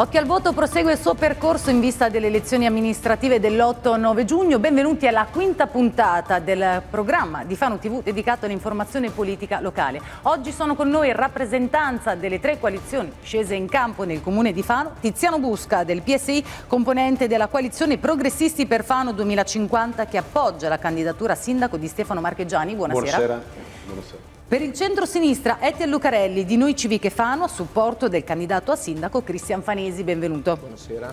Occhio al voto prosegue il suo percorso in vista delle elezioni amministrative dell'8-9 giugno. Benvenuti alla quinta puntata del programma di Fano TV dedicato all'informazione politica locale. Oggi sono con noi in rappresentanza delle tre coalizioni scese in campo nel comune di Fano, Tiziano Busca del PSI, componente della coalizione Progressisti per Fano 2050 che appoggia la candidatura a sindaco di Stefano Marchegiani. Buonasera. Buonasera. Buonasera. Per il centro-sinistra Etiel Lucarelli di Noi Civiche Fano a supporto del candidato a sindaco Cristian Fanesi, benvenuto. Buonasera.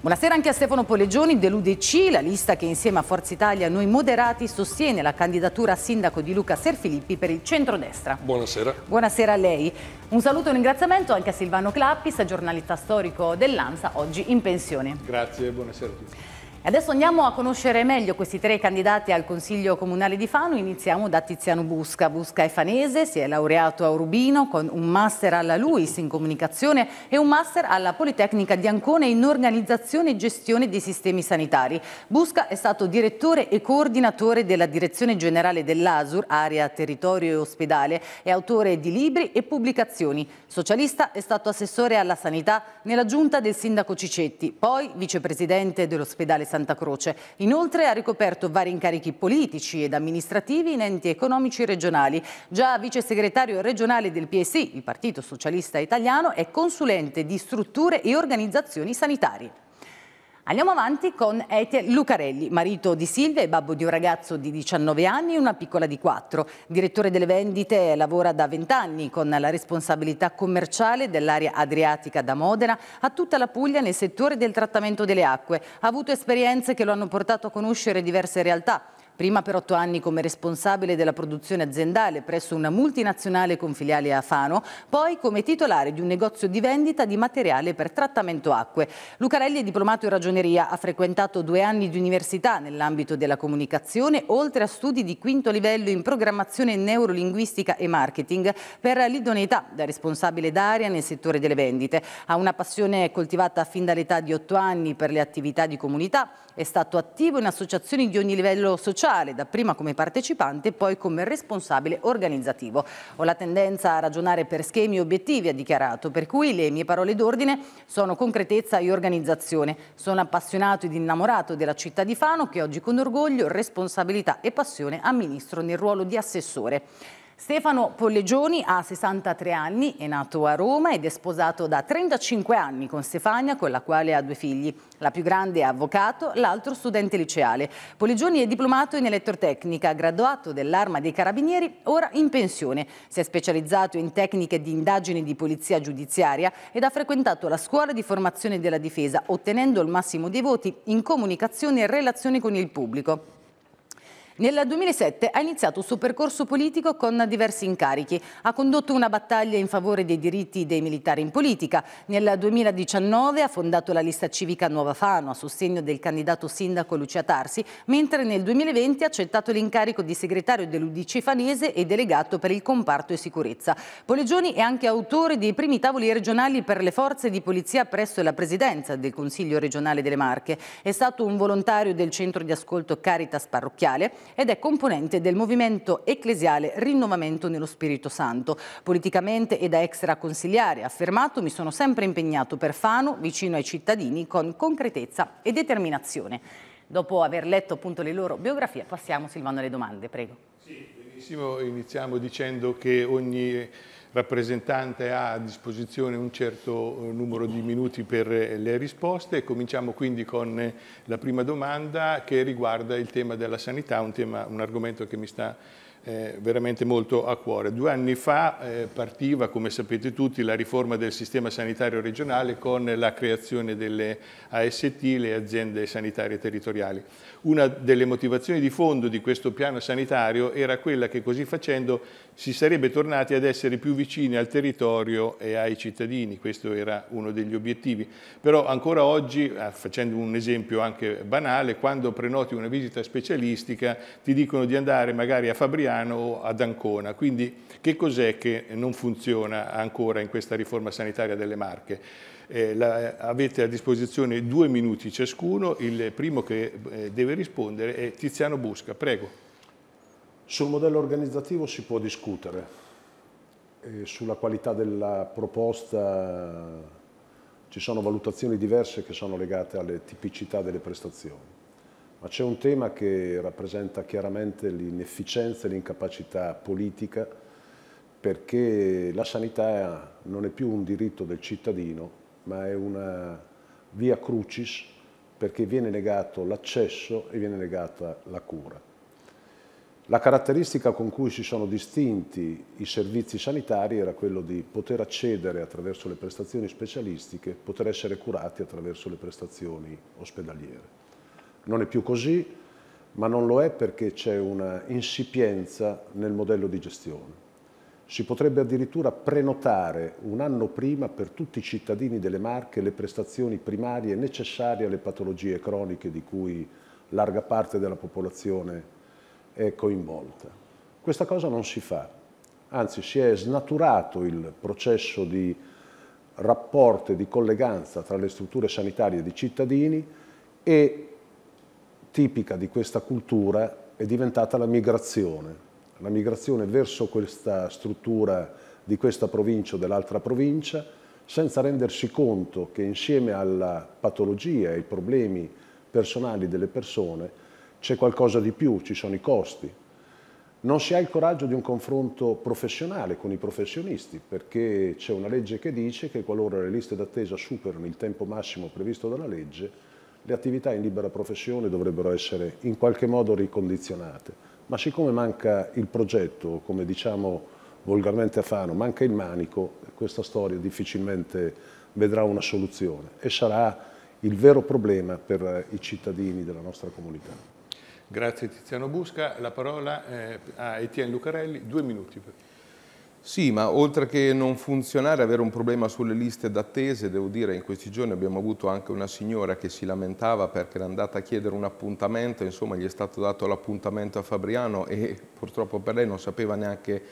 Buonasera anche a Stefano Polegioni dell'UDC, la lista che insieme a Forza Italia Noi Moderati sostiene la candidatura a sindaco di Luca Serfilippi per il centrodestra. Buonasera. Buonasera a lei. Un saluto e un ringraziamento anche a Silvano Clappis, giornalista storico dell'ANSA, oggi in pensione. Grazie, buonasera a tutti. Adesso andiamo a conoscere meglio questi tre candidati al Consiglio Comunale di Fano. Iniziamo da Tiziano Busca. Busca è fanese, si è laureato a Urbino con un master alla LUIS in comunicazione e un master alla Politecnica di Ancona in organizzazione e gestione dei sistemi sanitari. Busca è stato direttore e coordinatore della Direzione Generale dell'ASUR, area territorio e ospedale, è autore di libri e pubblicazioni. Socialista è stato assessore alla sanità nella giunta del sindaco Cicetti, poi vicepresidente dell'ospedale San Santa Croce. Inoltre ha ricoperto vari incarichi politici ed amministrativi in enti economici regionali. Già vice segretario regionale del PSI, il Partito Socialista Italiano, è consulente di strutture e organizzazioni sanitarie. Andiamo avanti con Ete Lucarelli, marito di Silvia e babbo di un ragazzo di 19 anni e una piccola di 4. Direttore delle vendite, lavora da 20 anni con la responsabilità commerciale dell'area adriatica da Modena a tutta la Puglia nel settore del trattamento delle acque. Ha avuto esperienze che lo hanno portato a conoscere diverse realtà prima per otto anni come responsabile della produzione aziendale presso una multinazionale con filiale a Fano, poi come titolare di un negozio di vendita di materiale per trattamento acque. Lucarelli è diplomato in ragioneria, ha frequentato due anni di università nell'ambito della comunicazione, oltre a studi di quinto livello in programmazione neurolinguistica e marketing per l'idoneità da responsabile d'area nel settore delle vendite. Ha una passione coltivata fin dall'età di otto anni per le attività di comunità, è stato attivo in associazioni di ogni livello sociale sociale, dapprima come partecipante e poi come responsabile organizzativo. Ho la tendenza a ragionare per schemi e obiettivi, ha dichiarato, per cui le mie parole d'ordine sono concretezza e organizzazione. Sono appassionato ed innamorato della città di Fano che oggi con orgoglio, responsabilità e passione amministro nel ruolo di assessore. Stefano Pollegioni ha 63 anni, è nato a Roma ed è sposato da 35 anni con Stefania, con la quale ha due figli. La più grande è avvocato, l'altro studente liceale. Pollegioni è diplomato in elettrotecnica, graduato dell'Arma dei Carabinieri, ora in pensione. Si è specializzato in tecniche di indagini di polizia giudiziaria ed ha frequentato la scuola di formazione della difesa, ottenendo il massimo dei voti in comunicazione e relazioni con il pubblico. Nel 2007 ha iniziato il suo percorso politico con diversi incarichi. Ha condotto una battaglia in favore dei diritti dei militari in politica. Nel 2019 ha fondato la lista civica Nuova Fano a sostegno del candidato sindaco Lucia Tarsi, mentre nel 2020 ha accettato l'incarico di segretario dell'Udc Fanese e delegato per il comparto e sicurezza. Polegioni è anche autore dei primi tavoli regionali per le forze di polizia presso la presidenza del Consiglio regionale delle Marche. È stato un volontario del centro di ascolto Caritas Parrocchiale ed è componente del movimento ecclesiale Rinnovamento nello Spirito Santo. Politicamente e da extra consigliare, affermato, mi sono sempre impegnato per Fano, vicino ai cittadini, con concretezza e determinazione. Dopo aver letto appunto le loro biografie, passiamo Silvano alle domande, prego. Sì, benissimo, iniziamo dicendo che ogni rappresentante ha a disposizione un certo eh, numero di minuti per eh, le risposte. Cominciamo quindi con eh, la prima domanda che riguarda il tema della sanità, un, tema, un argomento che mi sta eh, veramente molto a cuore. Due anni fa eh, partiva, come sapete tutti, la riforma del sistema sanitario regionale con la creazione delle AST, le aziende sanitarie territoriali. Una delle motivazioni di fondo di questo piano sanitario era quella che così facendo si sarebbe tornati ad essere più vicini al territorio e ai cittadini, questo era uno degli obiettivi. Però ancora oggi, eh, facendo un esempio anche banale, quando prenoti una visita specialistica ti dicono di andare magari a Fabriano Milano ad Ancona. Quindi che cos'è che non funziona ancora in questa riforma sanitaria delle Marche? Eh, la, avete a disposizione due minuti ciascuno, il primo che eh, deve rispondere è Tiziano Busca, prego. Sul modello organizzativo si può discutere, e eh, sulla qualità della proposta ci sono valutazioni diverse che sono legate alle tipicità delle prestazioni ma c'è un tema che rappresenta chiaramente l'inefficienza e l'incapacità politica perché la sanità non è più un diritto del cittadino, ma è una via crucis perché viene negato l'accesso e viene negata la cura. La caratteristica con cui si sono distinti i servizi sanitari era quello di poter accedere attraverso le prestazioni specialistiche, poter essere curati attraverso le prestazioni ospedaliere. Non è più così, ma non lo è perché c'è una insipienza nel modello di gestione. Si potrebbe addirittura prenotare un anno prima per tutti i cittadini delle Marche le prestazioni primarie necessarie alle patologie croniche di cui larga parte della popolazione è coinvolta. Questa cosa non si fa, anzi si è snaturato il processo di rapporto e di colleganza tra le strutture sanitarie di cittadini e tipica di questa cultura è diventata la migrazione, la migrazione verso questa struttura di questa provincia o dell'altra provincia, senza rendersi conto che insieme alla patologia e ai problemi personali delle persone c'è qualcosa di più, ci sono i costi. Non si ha il coraggio di un confronto professionale con i professionisti, perché c'è una legge che dice che qualora le liste d'attesa superano il tempo massimo previsto dalla legge, le attività in libera professione dovrebbero essere in qualche modo ricondizionate, ma siccome manca il progetto, come diciamo volgarmente a Fano, manca il manico, questa storia difficilmente vedrà una soluzione e sarà il vero problema per i cittadini della nostra comunità. Grazie Tiziano Busca, la parola eh, a Etienne Lucarelli, due minuti. Sì, ma oltre che non funzionare, avere un problema sulle liste d'attese, devo dire in questi giorni abbiamo avuto anche una signora che si lamentava perché era andata a chiedere un appuntamento, insomma gli è stato dato l'appuntamento a Fabriano e purtroppo per lei non sapeva neanche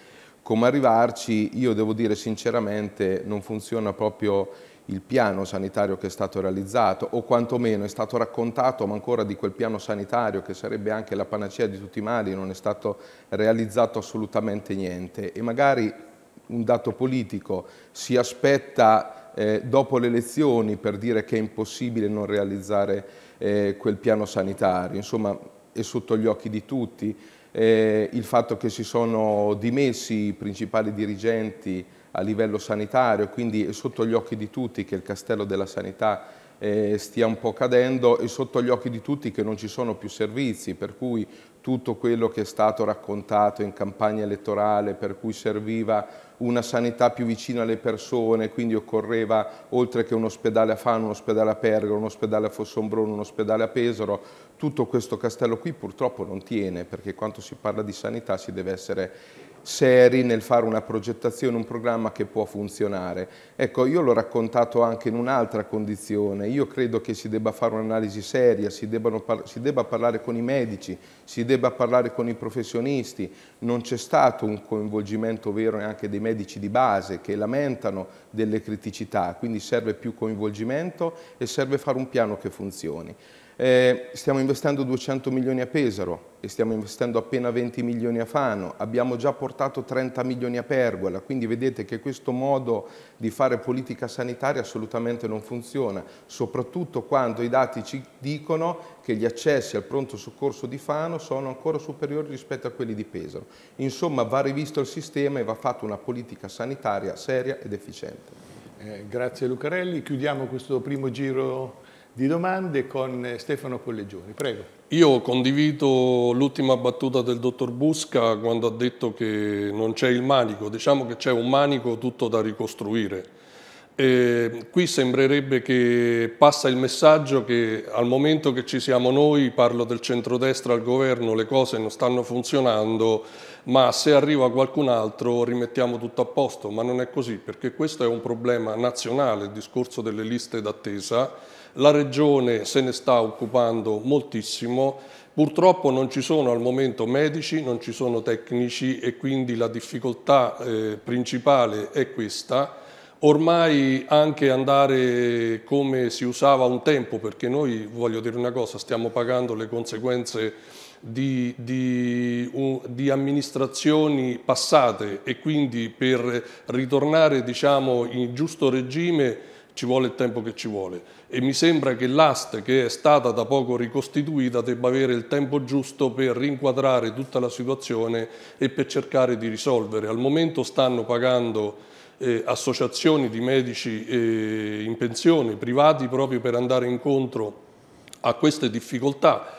come arrivarci. Io devo dire sinceramente non funziona proprio il piano sanitario che è stato realizzato o quantomeno è stato raccontato ma ancora di quel piano sanitario che sarebbe anche la panacea di tutti i mali non è stato realizzato assolutamente niente e magari un dato politico si aspetta eh, dopo le elezioni per dire che è impossibile non realizzare eh, quel piano sanitario insomma è sotto gli occhi di tutti eh, il fatto che si sono dimessi i principali dirigenti a livello sanitario, quindi è sotto gli occhi di tutti che il castello della sanità eh, stia un po' cadendo e sotto gli occhi di tutti che non ci sono più servizi, per cui tutto quello che è stato raccontato in campagna elettorale, per cui serviva una sanità più vicina alle persone, quindi occorreva oltre che un ospedale a Fano, un ospedale a Pergamo, un ospedale a Fossombrone, un ospedale a Pesaro, tutto questo castello qui purtroppo non tiene, perché quando si parla di sanità si deve essere seri nel fare una progettazione, un programma che può funzionare. Ecco, io l'ho raccontato anche in un'altra condizione, io credo che si debba fare un'analisi seria, si, par si debba parlare con i medici, si debba parlare con i professionisti, non c'è stato un coinvolgimento vero neanche dei medici di base che lamentano delle criticità, quindi serve più coinvolgimento e serve fare un piano che funzioni. Eh, stiamo investendo 200 milioni a Pesaro e stiamo investendo appena 20 milioni a Fano, abbiamo già portato 30 milioni a Pergola, quindi vedete che questo modo di fare politica sanitaria assolutamente non funziona, soprattutto quando i dati ci dicono che gli accessi al pronto soccorso di Fano sono ancora superiori rispetto a quelli di Pesaro. Insomma va rivisto il sistema e va fatta una politica sanitaria seria ed efficiente. Eh, grazie Lucarelli, chiudiamo questo primo giro di domande con eh, Stefano Collegioni. Prego. Io condivido l'ultima battuta del dottor Busca quando ha detto che non c'è il manico, diciamo che c'è un manico tutto da ricostruire. E qui sembrerebbe che passa il messaggio che al momento che ci siamo noi, parlo del centrodestra al governo, le cose non stanno funzionando, ma se arriva qualcun altro rimettiamo tutto a posto, ma non è così perché questo è un problema nazionale, il discorso delle liste d'attesa la Regione se ne sta occupando moltissimo, purtroppo non ci sono al momento medici, non ci sono tecnici e quindi la difficoltà eh, principale è questa. Ormai anche andare come si usava un tempo, perché noi, voglio dire una cosa, stiamo pagando le conseguenze di, di, uh, di, amministrazioni passate e quindi per ritornare diciamo, in giusto regime ci vuole il tempo che ci vuole e mi sembra che l'AST che è stata da poco ricostituita debba avere il tempo giusto per rinquadrare tutta la situazione e per cercare di risolvere. Al momento stanno pagando eh, associazioni di medici eh, in pensione, privati, proprio per andare incontro a queste difficoltà.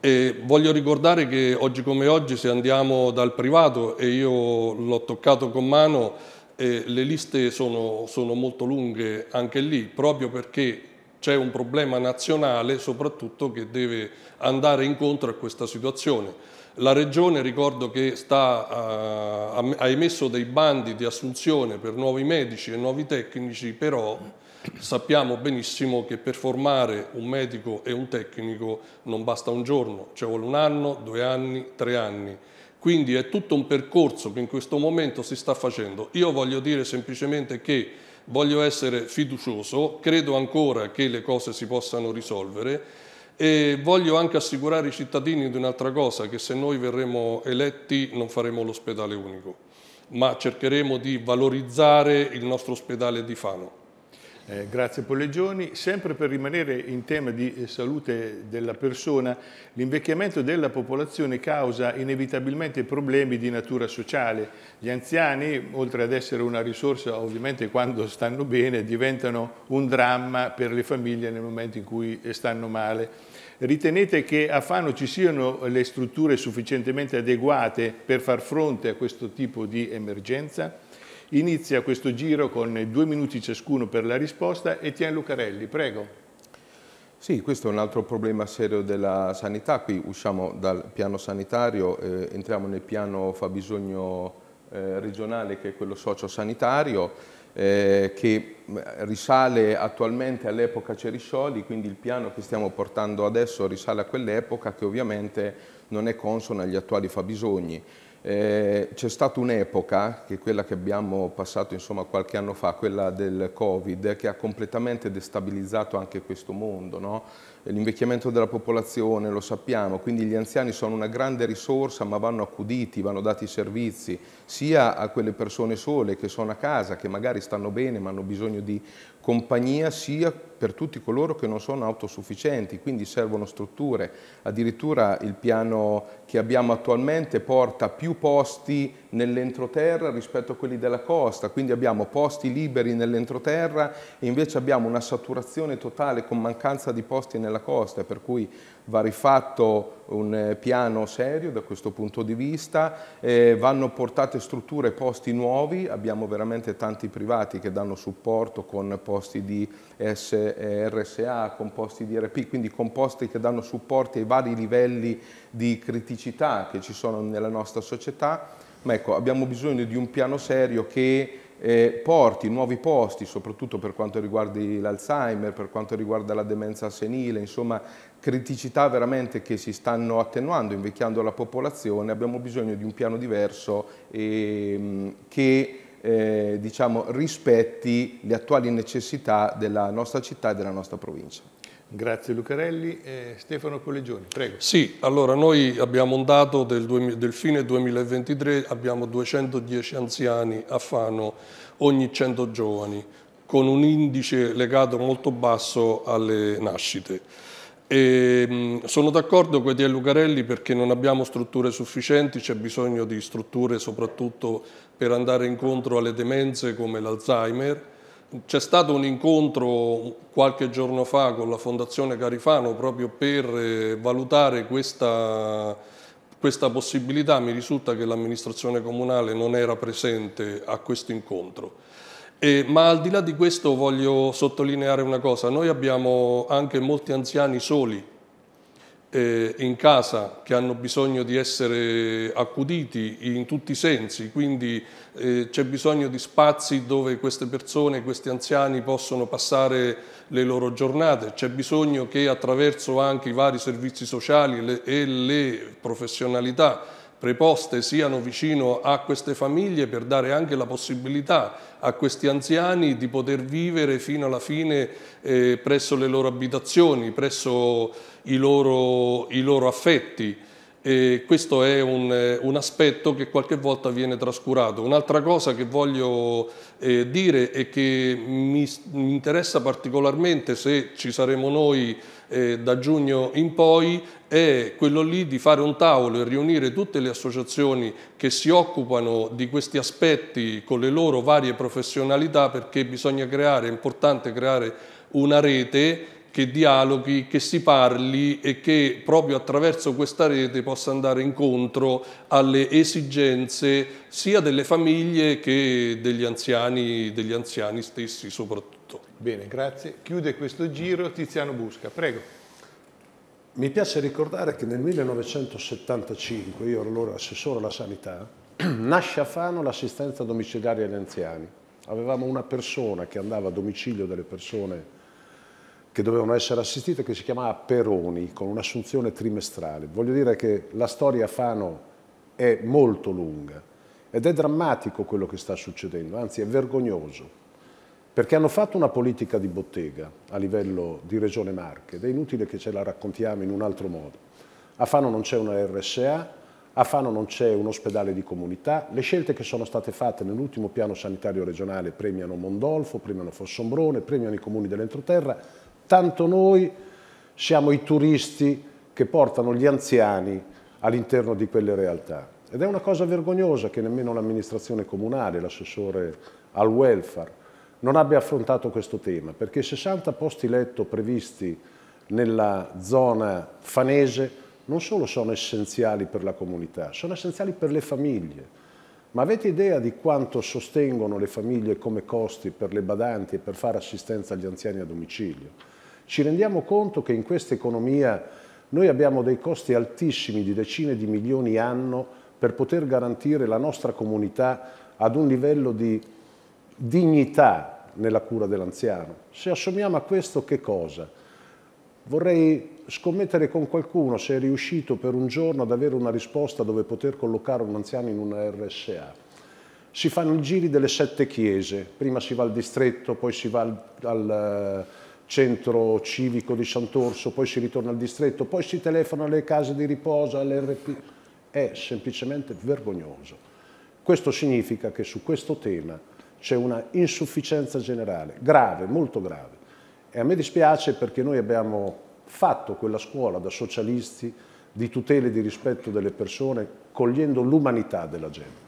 E voglio ricordare che oggi come oggi se andiamo dal privato, e io l'ho toccato con mano, eh, le liste sono, sono molto lunghe anche lì, proprio perché c'è un problema nazionale soprattutto che deve andare incontro a questa situazione. La Regione ricordo che sta, eh, ha, ha emesso dei bandi di assunzione per nuovi medici e nuovi tecnici, però sappiamo benissimo che per formare un medico e un tecnico non basta un giorno, ci cioè vuole un anno, due anni, tre anni quindi è tutto un percorso che in questo momento si sta facendo. Io voglio dire semplicemente che voglio essere fiducioso, credo ancora che le cose si possano risolvere e voglio anche assicurare i cittadini di un'altra cosa, che se noi verremo eletti non faremo l'ospedale unico, ma cercheremo di valorizzare il nostro ospedale di Fano. Eh, grazie Pollegioni. Sempre per rimanere in tema di eh, salute della persona, l'invecchiamento della popolazione causa inevitabilmente problemi di natura sociale. Gli anziani, oltre ad essere una risorsa ovviamente quando stanno bene, diventano un dramma per le famiglie nel momento in cui eh, stanno male. Ritenete che a Fano ci siano le strutture sufficientemente adeguate per far fronte a questo tipo di emergenza? Inizia questo giro con due minuti ciascuno per la risposta. Etienne Lucarelli, prego. Sì, questo è un altro problema serio della sanità. Qui usciamo dal piano sanitario, eh, entriamo nel piano fabbisogno eh, regionale che è quello sociosanitario eh, che eh, risale attualmente all'epoca Ceriscioli, quindi il piano che stiamo portando adesso risale a quell'epoca che ovviamente non è consono agli attuali fabbisogni. Eh, c'è stata un'epoca, che è quella che abbiamo passato insomma, qualche anno fa, quella del Covid, che ha completamente destabilizzato anche questo mondo. No? Eh, l'invecchiamento della popolazione, lo sappiamo, quindi gli anziani sono una grande risorsa, ma vanno accuditi, vanno dati servizi, sia a quelle persone sole che sono a casa, che magari stanno bene ma hanno bisogno di compagnia sia per tutti coloro che non sono autosufficienti, quindi servono strutture. Addirittura il piano che abbiamo attualmente porta più posti nell'entroterra rispetto a quelli della costa, quindi abbiamo posti liberi nell'entroterra e invece abbiamo una saturazione totale con mancanza di posti nella costa, per cui va rifatto un eh, piano serio da questo punto di vista, eh, vanno portate strutture e posti nuovi, abbiamo veramente tanti privati che danno supporto con posti di S RSA, con posti di RP, quindi con posti che danno supporto ai vari livelli di criticità che ci sono nella nostra società, ma ecco, abbiamo bisogno di un piano serio che eh, porti nuovi posti, soprattutto per quanto riguarda l'Alzheimer, per quanto riguarda la demenza senile, insomma criticità veramente che si stanno attenuando, invecchiando la popolazione, abbiamo bisogno di un piano diverso eh, che eh, diciamo, rispetti le attuali necessità della nostra città e della nostra provincia. Grazie Lucarelli. Eh, Stefano Collegioni, prego. Sì, allora noi abbiamo un dato del, del, fine 2023, abbiamo 210 anziani a Fano ogni 100 giovani, con un indice legato molto basso alle nascite. E, ehm, mh, sono d'accordo con Di Lucarelli perché non abbiamo strutture sufficienti, c'è bisogno di strutture soprattutto per andare incontro alle demenze come l'Alzheimer, c'è stato un incontro qualche giorno fa con la Fondazione Carifano proprio per eh, valutare questa, questa possibilità. Mi risulta che l'amministrazione comunale non era presente a questo incontro. Eh, ma al di là di questo voglio sottolineare una cosa, noi abbiamo anche molti anziani soli eh, in casa che hanno bisogno di essere accuditi in tutti i sensi, quindi eh, c'è bisogno di spazi dove queste persone, questi anziani possono passare le loro giornate, c'è bisogno che attraverso anche i vari servizi sociali le, e le professionalità preposte siano vicino a queste famiglie per dare anche la possibilità a questi anziani di poter vivere fino alla fine eh, presso le loro abitazioni, presso i loro, i loro affetti. E questo è un, eh, un, aspetto che qualche volta viene trascurato. Un'altra cosa che voglio eh, dire e che mi, mi, interessa particolarmente se ci saremo noi eh, da giugno in poi è quello lì di fare un tavolo e riunire tutte le associazioni che si occupano di questi aspetti con le loro varie professionalità perché bisogna creare, è importante creare una rete che dialoghi, che si parli e che proprio attraverso questa rete possa andare incontro alle esigenze sia delle famiglie che degli anziani, degli anziani stessi soprattutto. Bene, grazie. Chiude questo giro Tiziano Busca, prego. Mi piace ricordare che nel 1975, io ero allora assessore alla sanità, nasce a Fano l'assistenza domiciliaria agli anziani. Avevamo una persona che andava a domicilio delle persone che dovevano essere assistite, che si chiamava Peroni, con un'assunzione trimestrale. Voglio dire che la storia a Fano è molto lunga ed è drammatico quello che sta succedendo, anzi è vergognoso, perché hanno fatto una politica di bottega a livello di Regione Marche ed è inutile che ce la raccontiamo in un altro modo. A Fano non c'è una RSA, a Fano non c'è un ospedale di comunità, le scelte che sono state fatte nell'ultimo piano sanitario regionale premiano Mondolfo, premiano Fossombrone, premiano i comuni dell'entroterra, Tanto noi siamo i turisti che portano gli anziani all'interno di quelle realtà. Ed è una cosa vergognosa che nemmeno l'amministrazione comunale, l'assessore al welfare, non abbia affrontato questo tema, perché i 60 posti letto previsti nella zona fanese non solo sono essenziali per la comunità, sono essenziali per le famiglie. Ma avete idea di quanto sostengono le famiglie come costi per le badanti e per fare assistenza agli anziani a domicilio? Ci rendiamo conto che in questa economia noi abbiamo dei costi altissimi di decine di milioni all'anno per poter garantire la nostra comunità ad un livello di dignità nella cura dell'anziano. Se assumiamo a questo che cosa? Vorrei scommettere con qualcuno se è riuscito per un giorno ad avere una risposta dove poter collocare un anziano in una RSA. Si fanno i giri delle sette chiese, prima si va al distretto, poi si va al, al centro civico di Sant'Orso, poi si ritorna al distretto, poi si telefona alle case di riposo, all'RP. È semplicemente vergognoso. Questo significa che su questo tema c'è una insufficienza generale, grave, molto grave. E a me dispiace perché noi abbiamo fatto quella scuola da socialisti di tutela e di rispetto delle persone, cogliendo l'umanità della gente.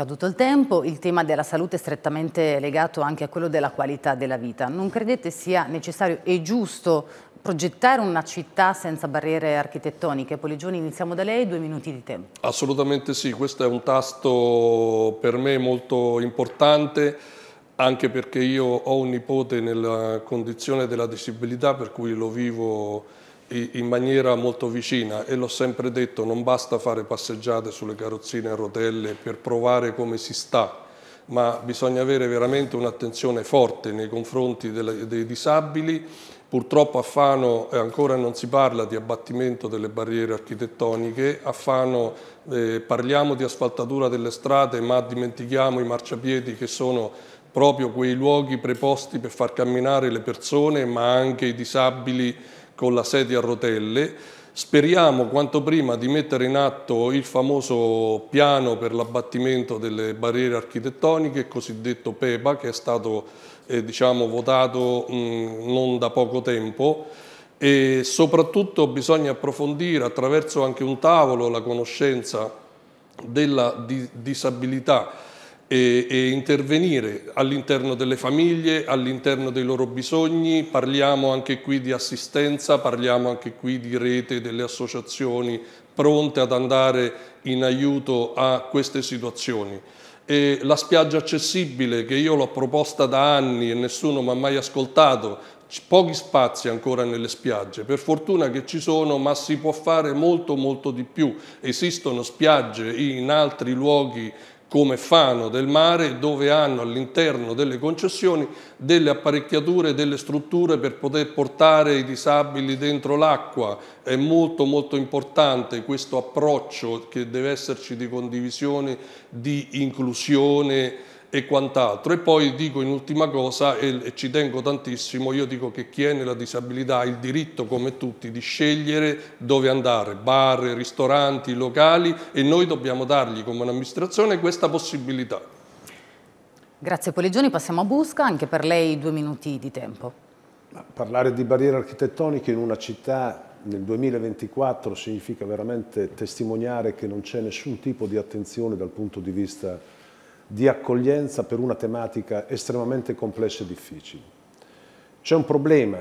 Scaduto il tempo, il tema della salute è strettamente legato anche a quello della qualità della vita. Non credete sia necessario e giusto progettare una città senza barriere architettoniche? Poligioni, iniziamo da lei, due minuti di tempo. Assolutamente sì, questo è un tasto per me molto importante, anche perché io ho un nipote nella condizione della disabilità, per cui lo vivo in maniera molto vicina e l'ho sempre detto, non basta fare passeggiate sulle carrozzine a rotelle per provare come si sta, ma bisogna avere veramente un'attenzione forte nei confronti dei disabili. Purtroppo a Fano ancora non si parla di abbattimento delle barriere architettoniche, a Fano eh, parliamo di asfaltatura delle strade ma dimentichiamo i marciapiedi che sono proprio quei luoghi preposti per far camminare le persone ma anche i disabili con la sedia a rotelle. Speriamo quanto prima di mettere in atto il famoso piano per l'abbattimento delle barriere architettoniche, cosiddetto PEPA, che è stato eh, diciamo, votato mh, mm, non da poco tempo e soprattutto bisogna approfondire attraverso anche un tavolo la conoscenza della di disabilità e, e intervenire all'interno delle famiglie, all'interno dei loro bisogni, parliamo anche qui di assistenza, parliamo anche qui di rete delle associazioni pronte ad andare in aiuto a queste situazioni. E la spiaggia accessibile che io l'ho proposta da anni e nessuno mi ha mai ascoltato, pochi spazi ancora nelle spiagge, per fortuna che ci sono, ma si può fare molto molto di più. Esistono spiagge in altri luoghi come Fano del mare dove hanno all'interno delle concessioni delle apparecchiature, delle strutture per poter portare i disabili dentro l'acqua. È molto molto importante questo approccio che deve esserci di condivisione, di inclusione, e quant'altro. E poi dico in ultima cosa, e, ci tengo tantissimo, io dico che chi è nella disabilità ha il diritto, come tutti, di scegliere dove andare, bar, ristoranti, locali, e noi dobbiamo dargli come un'amministrazione questa possibilità. Grazie Poligioni, passiamo a Busca, anche per lei due minuti di tempo. Parlare di barriere architettoniche in una città nel 2024 significa veramente testimoniare che non c'è nessun tipo di attenzione dal punto di vista di accoglienza per una tematica estremamente complessa e difficile. C'è un problema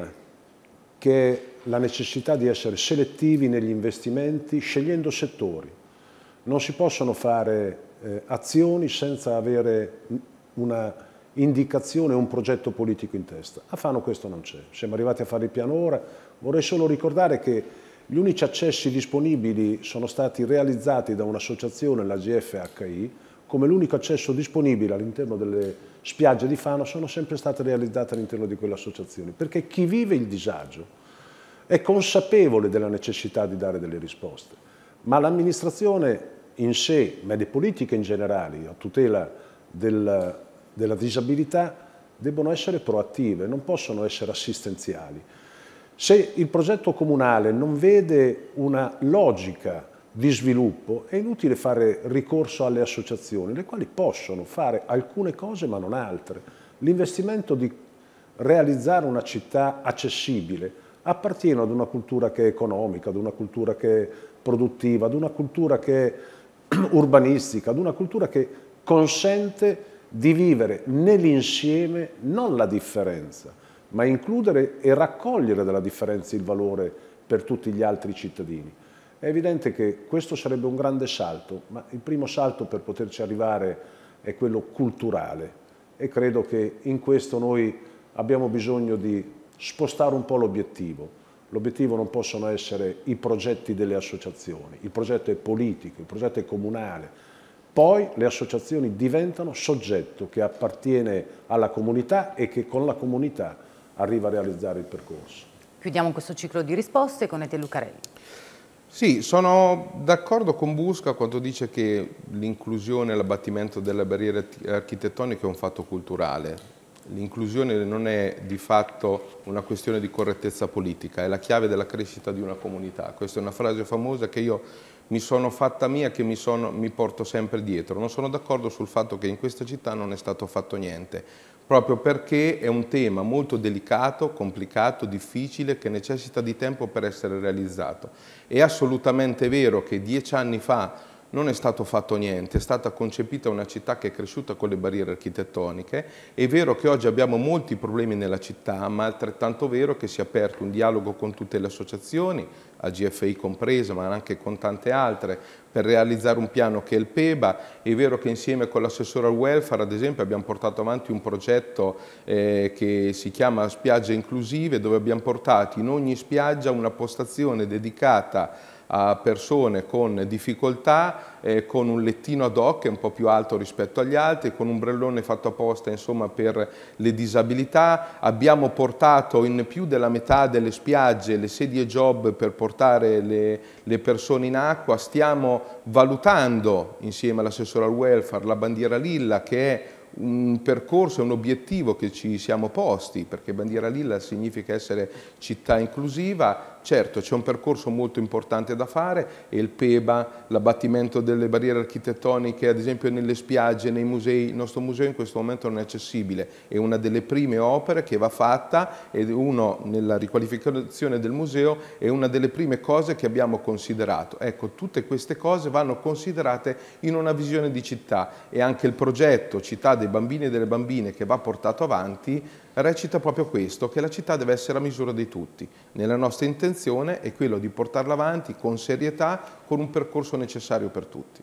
che è la necessità di essere selettivi negli investimenti scegliendo settori. Non si possono fare eh, azioni senza avere una indicazione, un progetto politico in testa. A Fano questo non c'è. Siamo arrivati a fare il piano ora. Vorrei solo ricordare che gli unici accessi disponibili sono stati realizzati da un'associazione, la GFHI, come l'unico accesso disponibile all'interno delle spiagge di Fano sono sempre state realizzate all'interno di quelle associazioni, perché chi vive il disagio è consapevole della necessità di dare delle risposte, ma l'amministrazione in sé, ma le politiche in generale a tutela del, della disabilità, debbono essere proattive, non possono essere assistenziali. Se il progetto comunale non vede una logica di sviluppo è inutile fare ricorso alle associazioni, le quali possono fare alcune cose ma non altre. L'investimento di realizzare una città accessibile appartiene ad una cultura che è economica, ad una cultura che è produttiva, ad una cultura che è urbanistica, ad una cultura che consente di vivere nell'insieme non la differenza, ma includere e raccogliere dalla differenza il valore per tutti gli altri cittadini. È evidente che questo sarebbe un grande salto, ma il primo salto per poterci arrivare è quello culturale e credo che in questo noi abbiamo bisogno di spostare un po' l'obiettivo. L'obiettivo non possono essere i progetti delle associazioni, il progetto è politico, il progetto è comunale. Poi le associazioni diventano soggetto che appartiene alla comunità e che con la comunità arriva a realizzare il percorso. Chiudiamo questo ciclo di risposte con Ete Lucarelli. Sì, sono d'accordo con Busca quando dice che l'inclusione e l'abbattimento delle barriere architettoniche è un fatto culturale. L'inclusione non è di fatto una questione di correttezza politica, è la chiave della crescita di una comunità. Questa è una frase famosa che io mi sono fatta mia, che mi, sono, mi porto sempre dietro. Non sono d'accordo sul fatto che in questa città non è stato fatto niente proprio perché è un tema molto delicato, complicato, difficile, che necessita di tempo per essere realizzato. È assolutamente vero che dieci anni fa non è stato fatto niente, è stata concepita una città che è cresciuta con le barriere architettoniche. È vero che oggi abbiamo molti problemi nella città, ma è altrettanto vero che si è aperto un dialogo con tutte le associazioni, a GFI compreso, ma anche con tante altre, per realizzare un piano che è il PEBA. È vero che insieme con l'assessore al welfare, ad esempio, abbiamo portato avanti un progetto eh, che si chiama Spiagge Inclusive, dove abbiamo portato in ogni spiaggia una postazione dedicata a persone con difficoltà, eh, con un lettino ad hoc che è un po' più alto rispetto agli altri, con un ombrellone fatto apposta insomma, per le disabilità. Abbiamo portato in più della metà delle spiagge le sedie job per portare le, le persone in acqua. Stiamo valutando insieme all'assessore al welfare la bandiera lilla che è un percorso, un obiettivo che ci siamo posti, perché bandiera lilla significa essere città inclusiva, Certo, c'è un percorso molto importante da fare e il PEBA, l'abbattimento delle barriere architettoniche, ad esempio nelle spiagge, nei musei, il nostro museo in questo momento non è accessibile, è una delle prime opere che va fatta ed uno nella riqualificazione del museo è una delle prime cose che abbiamo considerato. Ecco, tutte queste cose vanno considerate in una visione di città e anche il progetto Città dei bambini e delle bambine che va portato avanti recita proprio questo, che la città deve essere a misura di tutti. Nella nostra intenzione è quello di portarla avanti con serietà, con un percorso necessario per tutti.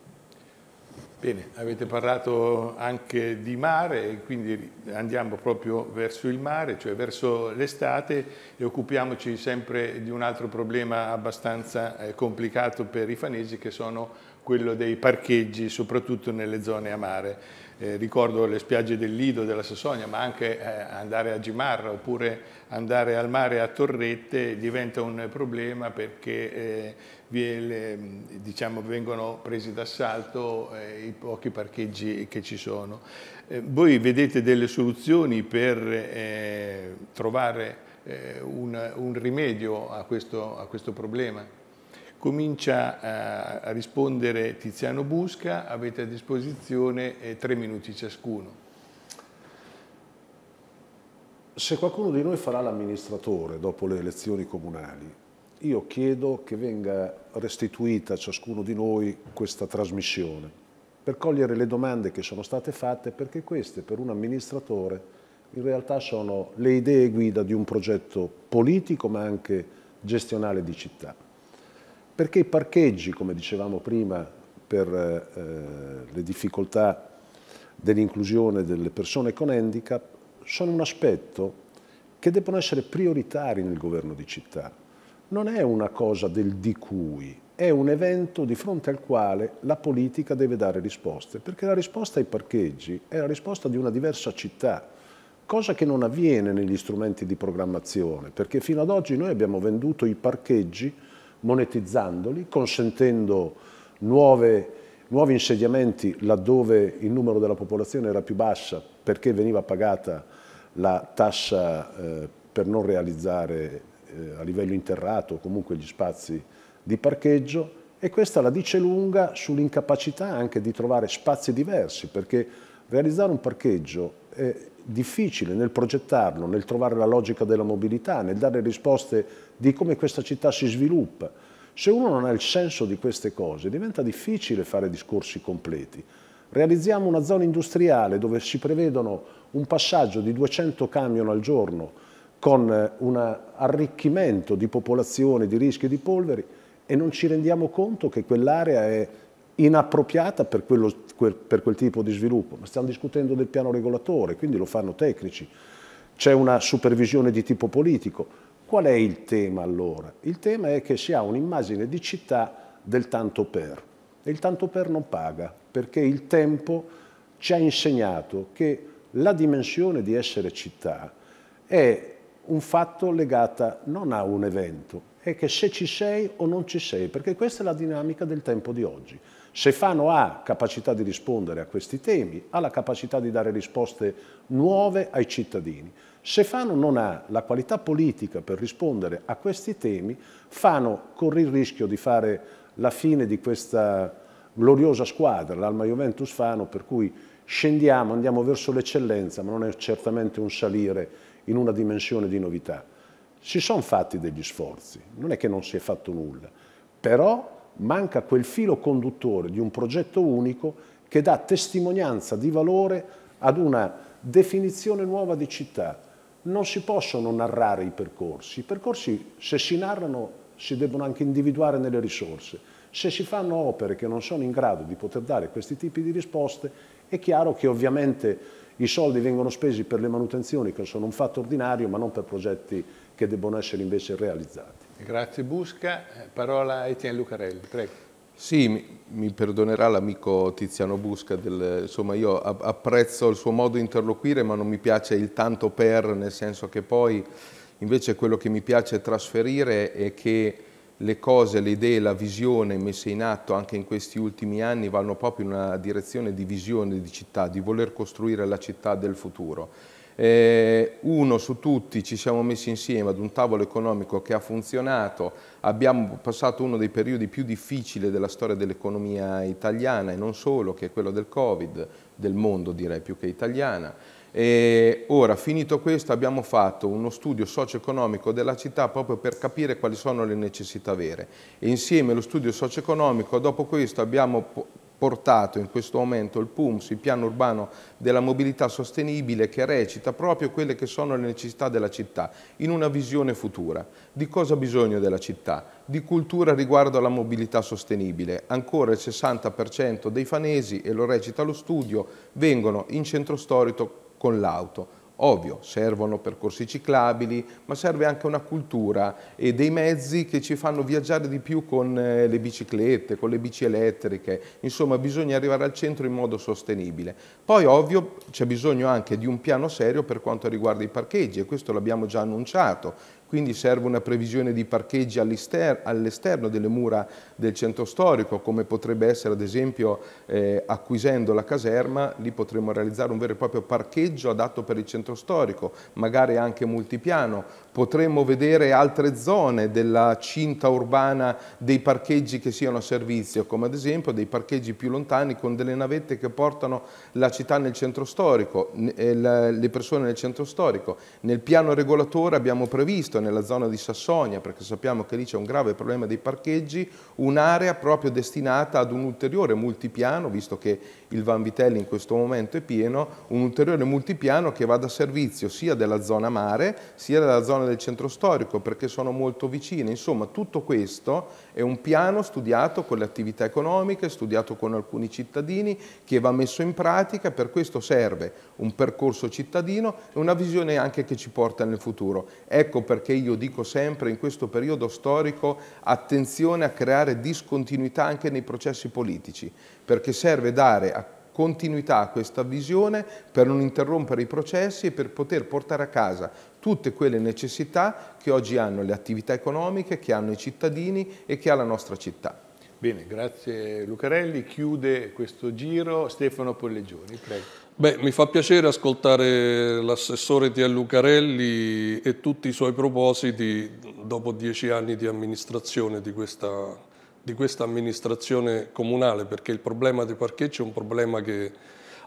Bene, avete parlato anche di mare, quindi andiamo proprio verso il mare, cioè verso l'estate e occupiamoci sempre di un altro problema abbastanza eh, complicato per i fanesi che sono quello dei parcheggi, soprattutto nelle zone a mare eh, ricordo le spiagge del Lido, della Sassonia, ma anche eh, andare a Gimarra oppure andare al mare a Torrette diventa un problema perché eh, le, diciamo, vengono presi d'assalto eh, i pochi parcheggi che ci sono. Eh, voi vedete delle soluzioni per eh, trovare un, un, rimedio a questo, a questo problema? Comincia eh, a rispondere Tiziano Busca, avete a disposizione eh, tre minuti ciascuno. Se qualcuno di noi farà l'amministratore dopo le elezioni comunali, io chiedo che venga restituita a ciascuno di noi questa trasmissione per cogliere le domande che sono state fatte perché queste per un amministratore in realtà sono le idee guida di un progetto politico ma anche gestionale di città perché i parcheggi, come dicevamo prima, per eh, eh, le difficoltà dell'inclusione delle persone con handicap, sono un aspetto che devono essere prioritari nel governo di città. Non è una cosa del di cui, è un evento di fronte al quale la politica deve dare risposte, perché la risposta ai parcheggi è la risposta di una diversa città, cosa che non avviene negli strumenti di programmazione, perché fino ad oggi noi abbiamo venduto i parcheggi monetizzandoli, consentendo nuove, nuovi insediamenti laddove il numero della popolazione era più bassa perché veniva pagata la tassa eh, per non realizzare eh, a livello interrato comunque gli spazi di parcheggio e questa la dice lunga sull'incapacità anche di trovare spazi diversi perché realizzare un parcheggio eh, difficile nel progettarlo, nel trovare la logica della mobilità, nel dare risposte di come questa città si sviluppa. Se uno non ha il senso di queste cose diventa difficile fare discorsi completi. Realizziamo una zona industriale dove si prevedono un passaggio di 200 camion al giorno con eh, un arricchimento di popolazione, di rischi di polveri e non ci rendiamo conto che quell'area è inappropriata per, quello, per quel tipo di sviluppo, ma stiamo discutendo del piano regolatore, quindi lo fanno tecnici, c'è una supervisione di tipo politico. Qual è il tema allora? Il tema è che si ha un'immagine di città del tanto per e il tanto per non paga perché il tempo ci ha insegnato che la dimensione di essere città è un fatto legata non a un evento, è che se ci sei o non ci sei, perché questa è la dinamica del tempo di oggi. Se Fano ha capacità di rispondere a questi temi, ha la capacità di dare risposte nuove ai cittadini. Se Fano non ha la qualità politica per rispondere a questi temi, Fano corre il rischio di fare la fine di questa gloriosa squadra, l'Alma Juventus Fano, per cui scendiamo, andiamo verso l'eccellenza, ma non è certamente un salire in una dimensione di novità. Si sono fatti degli sforzi, non è che non si è fatto nulla, però manca quel filo conduttore di un progetto unico che dà testimonianza di valore ad una definizione nuova di città. Non si possono narrare i percorsi, i percorsi se si narrano si devono anche individuare nelle risorse. Se si fanno opere che non sono in grado di poter dare questi tipi di risposte, è chiaro che ovviamente i soldi vengono spesi per le manutenzioni che sono un fatto ordinario, ma non per progetti che debbono essere invece realizzati. Grazie Busca. Eh, parola a Etienne Lucarelli, prego. Sì, mi, mi perdonerà l'amico Tiziano Busca, del, insomma io apprezzo il suo modo di interloquire ma non mi piace il tanto per, nel senso che poi invece quello che mi piace trasferire è che le cose, le idee, la visione messe in atto anche in questi ultimi anni vanno proprio in una direzione di visione di città, di voler costruire la città del futuro. Eh, uno su tutti ci siamo messi insieme ad un tavolo economico che ha funzionato, abbiamo passato uno dei periodi più difficili della storia dell'economia italiana e non solo, che è quello del Covid, del mondo direi più che italiana. E eh, ora, finito questo, abbiamo fatto uno studio socio-economico della città proprio per capire quali sono le necessità vere. E insieme allo studio socio-economico, dopo questo abbiamo portato in questo momento il PUMS, il piano urbano della mobilità sostenibile che recita proprio quelle che sono le necessità della città in una visione futura, di cosa ha bisogno della città, di cultura riguardo alla mobilità sostenibile. Ancora il 60% dei fanesi, e lo recita lo studio, vengono in centro storico con l'auto Ovvio, servono percorsi ciclabili, ma serve anche una cultura e dei mezzi che ci fanno viaggiare di più con eh, le biciclette, con le bici elettriche. Insomma, bisogna arrivare al centro in modo sostenibile. Poi, ovvio, c'è bisogno anche di un piano serio per quanto riguarda i parcheggi e questo l'abbiamo già annunciato quindi serve una previsione di parcheggi all'esterno delle mura del centro storico, come potrebbe essere ad esempio eh, acquisendo la caserma, lì potremmo realizzare un vero e proprio parcheggio adatto per il centro storico, magari anche multipiano, potremmo vedere altre zone della cinta urbana dei parcheggi che siano a servizio, come ad esempio dei parcheggi più lontani con delle navette che portano la città nel centro storico, eh, le persone nel centro storico. Nel piano regolatore abbiamo previsto nella zona di Sassonia, perché sappiamo che lì c'è un grave problema dei parcheggi, un'area proprio destinata ad un ulteriore multipiano, visto che il Van Vitelli in questo momento è pieno, un ulteriore multipiano che vada a servizio sia della zona mare sia della zona del centro storico perché sono molto vicine. Insomma tutto questo è un piano studiato con le attività economiche, studiato con alcuni cittadini che va messo in pratica, per questo serve un percorso cittadino e una visione anche che ci porta nel futuro. Ecco perché io dico sempre in questo periodo storico attenzione a creare discontinuità anche nei processi politici perché serve dare continuità a questa visione per non interrompere i processi e per poter portare a casa tutte quelle necessità che oggi hanno le attività economiche, che hanno i cittadini e che ha la nostra città. Bene, grazie Lucarelli. Chiude questo giro Stefano Pollegioni, prego. Beh, mi fa piacere ascoltare l'assessore Tia Lucarelli e tutti i suoi propositi dopo dieci anni di amministrazione di questa di questa amministrazione comunale, perché il problema dei parcheggi è un problema che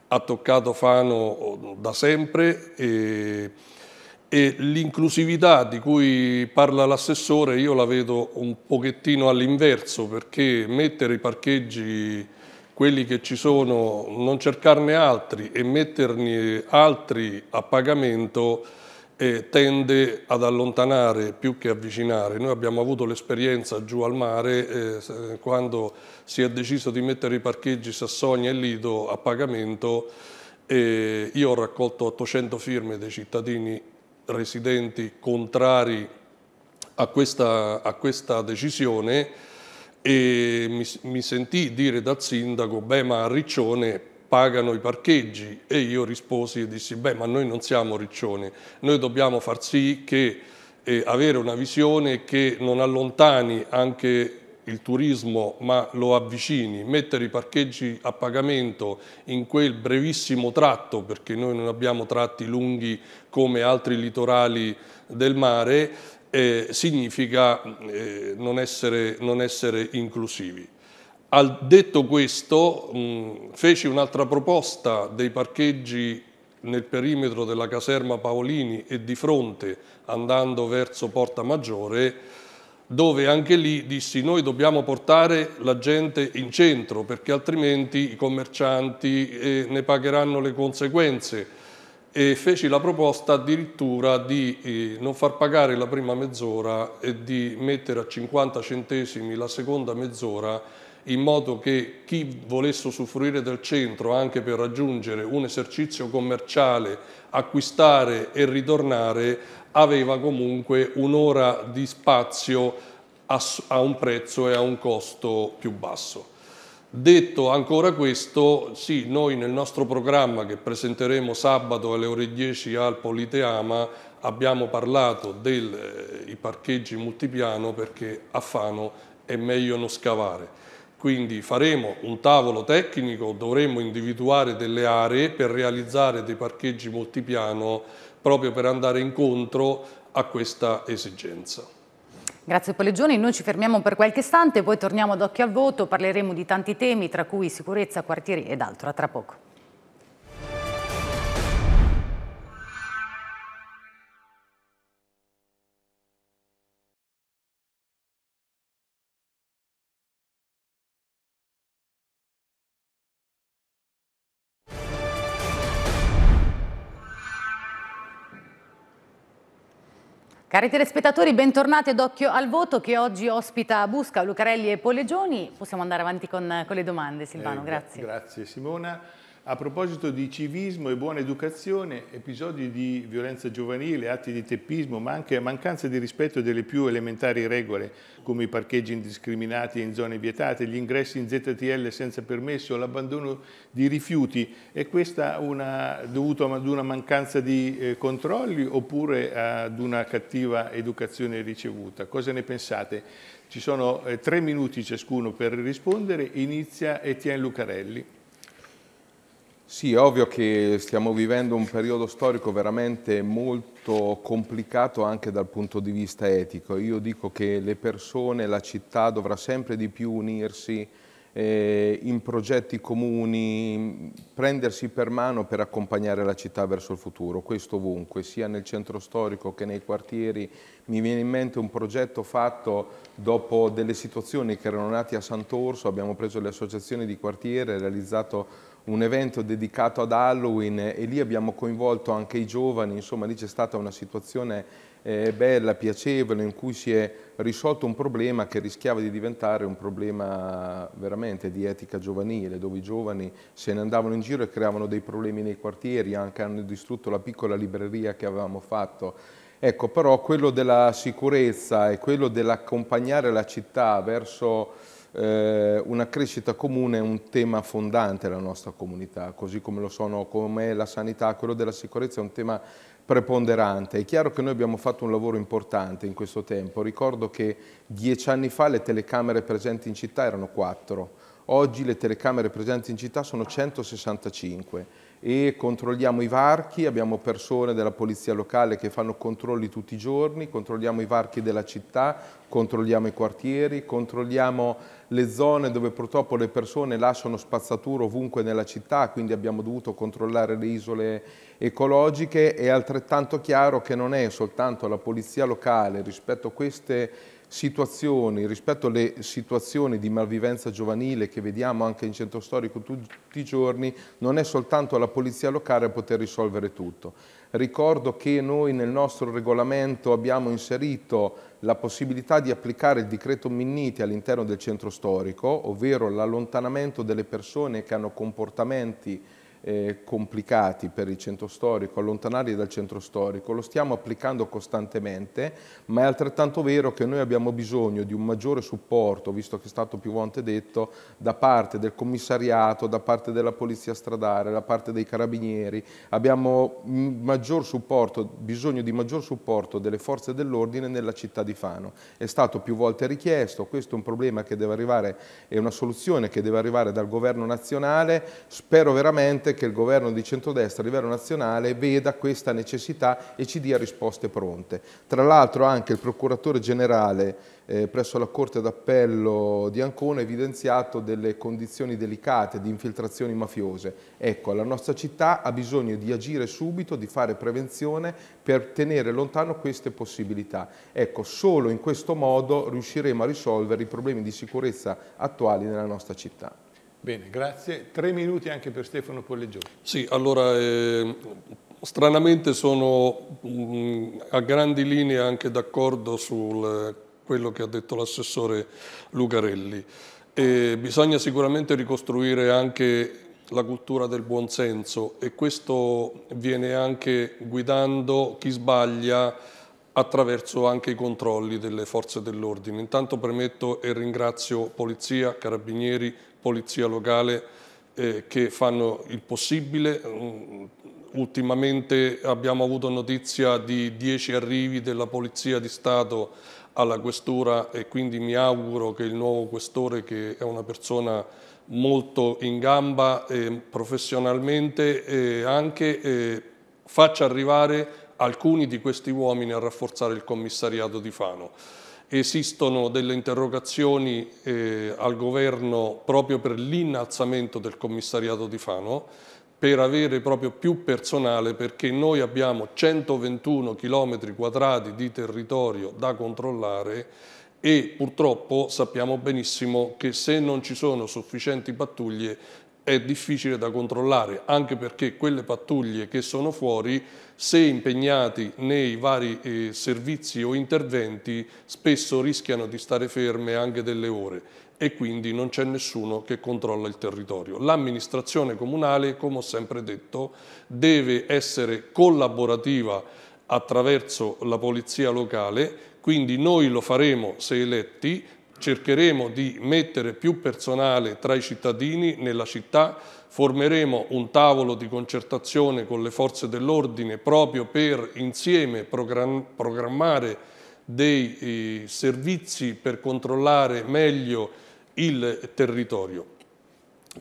ha toccato Fano oh, da sempre e, e l'inclusività di cui parla l'assessore io la vedo un pochettino all'inverso, perché mettere i parcheggi, quelli che ci sono, non cercarne altri e metterne altri a pagamento e tende ad allontanare più che avvicinare. Noi abbiamo avuto l'esperienza giù al mare eh, eh quando si è deciso di mettere i parcheggi Sassonia e Lido a pagamento e io ho raccolto 800 firme dei cittadini residenti contrari a questa, a questa decisione e mi, mi sentì dire dal sindaco, beh ma a Riccione pagano i parcheggi e io risposi e dissi beh ma noi non siamo riccioni, noi dobbiamo far sì che eh, avere una visione che non allontani anche il turismo ma lo avvicini, mettere i parcheggi a pagamento in quel brevissimo tratto perché noi non abbiamo tratti lunghi come altri litorali del mare eh, significa eh, non, essere, non essere inclusivi. Al detto questo, mh, feci un'altra proposta dei parcheggi nel perimetro della caserma Paolini e di fronte, andando verso Porta Maggiore, dove anche lì dissi noi dobbiamo portare la gente in centro perché altrimenti i commercianti eh, ne pagheranno le conseguenze e feci la proposta addirittura di eh, non far pagare la prima mezz'ora e di mettere a 50 centesimi la seconda mezz'ora in modo che chi volesse usufruire del centro anche per raggiungere un esercizio commerciale, acquistare e ritornare, aveva comunque un'ora di spazio a un prezzo e a un costo più basso. Detto ancora questo, sì, noi nel nostro programma che presenteremo sabato alle ore 10 al Politeama abbiamo parlato dei eh, parcheggi multipiano perché a Fano è meglio non scavare. Quindi faremo un tavolo tecnico, dovremo individuare delle aree per realizzare dei parcheggi multipiano proprio per andare incontro a questa esigenza. Grazie Poleggioni, noi ci fermiamo per qualche istante, poi torniamo ad occhio al voto, parleremo di tanti temi tra cui sicurezza, quartieri ed altro. A tra poco. Cari telespettatori, bentornati ad Occhio al Voto che oggi ospita Busca, Lucarelli e Polegioni. Possiamo andare avanti con, con le domande, Silvano, eh, grazie. Grazie Simona. A proposito di civismo e buona educazione, episodi di violenza giovanile, atti di teppismo, ma anche mancanza di rispetto delle più elementari regole, come i parcheggi indiscriminati in zone vietate, gli ingressi in ZTL senza permesso, l'abbandono di rifiuti, è questa una, dovuto ad una mancanza di eh, controlli oppure ad una cattiva educazione ricevuta? Cosa ne pensate? Ci sono eh, tre minuti ciascuno per rispondere, inizia Etienne Lucarelli. Sì, è ovvio che stiamo vivendo un periodo storico veramente molto complicato anche dal punto di vista etico. Io dico che le persone, la città dovrà sempre di più unirsi eh, in progetti comuni, prendersi per mano per accompagnare la città verso il futuro, questo ovunque, sia nel centro storico che nei quartieri. Mi viene in mente un progetto fatto dopo delle situazioni che erano nate a Sant'Orso, abbiamo preso le associazioni di quartiere, realizzato un evento dedicato ad Halloween e lì abbiamo coinvolto anche i giovani, insomma lì c'è stata una situazione eh, bella, piacevole, in cui si è risolto un problema che rischiava di diventare un problema veramente di etica giovanile, dove i giovani se ne andavano in giro e creavano dei problemi nei quartieri, anche hanno distrutto la piccola libreria che avevamo fatto. Ecco, però quello della sicurezza e quello dell'accompagnare la città verso eh, una crescita comune è un tema fondante della nostra comunità, così come lo sono come la sanità, quello della sicurezza è un tema preponderante. È chiaro che noi abbiamo fatto un lavoro importante in questo tempo. Ricordo che dieci anni fa le telecamere presenti in città erano quattro, oggi le telecamere presenti in città sono 165 e controlliamo i varchi, abbiamo persone della polizia locale che fanno controlli tutti i giorni, controlliamo i varchi della città, controlliamo i quartieri, controlliamo le zone dove purtroppo le persone lasciano spazzatura ovunque nella città, quindi abbiamo dovuto controllare le isole ecologiche, è altrettanto chiaro che non è soltanto la polizia locale rispetto a queste situazioni, rispetto alle situazioni di malvivenza giovanile che vediamo anche in centro storico tutti i giorni, non è soltanto la polizia locale a poter risolvere tutto. Ricordo che noi nel nostro regolamento abbiamo inserito la possibilità di applicare il decreto Minniti all'interno del centro storico, ovvero l'allontanamento delle persone che hanno comportamenti eh, complicati per il centro storico, allontanarli dal centro storico, lo stiamo applicando costantemente, ma è altrettanto vero che noi abbiamo bisogno di un maggiore supporto, visto che è stato più volte detto, da parte del commissariato, da parte della polizia stradale, da parte dei carabinieri, abbiamo maggior supporto, bisogno di maggior supporto delle forze dell'ordine nella città di Fano. È stato più volte richiesto, questo è un problema che deve arrivare, è una soluzione che deve arrivare dal governo nazionale, spero veramente importante che il governo di centrodestra a livello nazionale veda questa necessità e ci dia risposte pronte. Tra l'altro anche il procuratore generale eh, presso la Corte d'Appello di Ancona ha evidenziato delle condizioni delicate di infiltrazioni mafiose. Ecco, la nostra città ha bisogno di agire subito, di fare prevenzione per tenere lontano queste possibilità. Ecco, solo in questo modo riusciremo a risolvere i problemi di sicurezza attuali nella nostra città. Bene, grazie. Tre minuti anche per Stefano Polleggioni. Sì, allora eh, stranamente sono mh, mm, a grandi linee anche d'accordo su quello che ha detto l'assessore Lucarelli. E bisogna sicuramente ricostruire anche la cultura del buonsenso e questo viene anche guidando chi sbaglia attraverso anche i controlli delle forze dell'ordine. Intanto premetto e ringrazio Polizia, Carabinieri, polizia locale eh, che fanno il possibile. Mm, ultimamente abbiamo avuto notizia di 10 arrivi della Polizia di Stato alla questura e quindi mi auguro che il nuovo questore, che è una persona molto in gamba eh, professionalmente, eh, anche eh, faccia arrivare alcuni di questi uomini a rafforzare il commissariato di Fano esistono delle interrogazioni eh, al governo proprio per l'innalzamento del commissariato di Fano, per avere proprio più personale perché noi abbiamo 121 km quadrati di territorio da controllare e purtroppo sappiamo benissimo che se non ci sono sufficienti pattuglie è difficile da controllare, anche perché quelle pattuglie che sono fuori, se impegnati nei vari eh, servizi o interventi, spesso rischiano di stare ferme anche delle ore e quindi non c'è nessuno che controlla il territorio. L'amministrazione comunale, come ho sempre detto, deve essere collaborativa attraverso la polizia locale, quindi noi lo faremo se eletti, cercheremo di mettere più personale tra i cittadini nella città, formeremo un tavolo di concertazione con le forze dell'ordine proprio per insieme programmare dei eh, servizi per controllare meglio il territorio.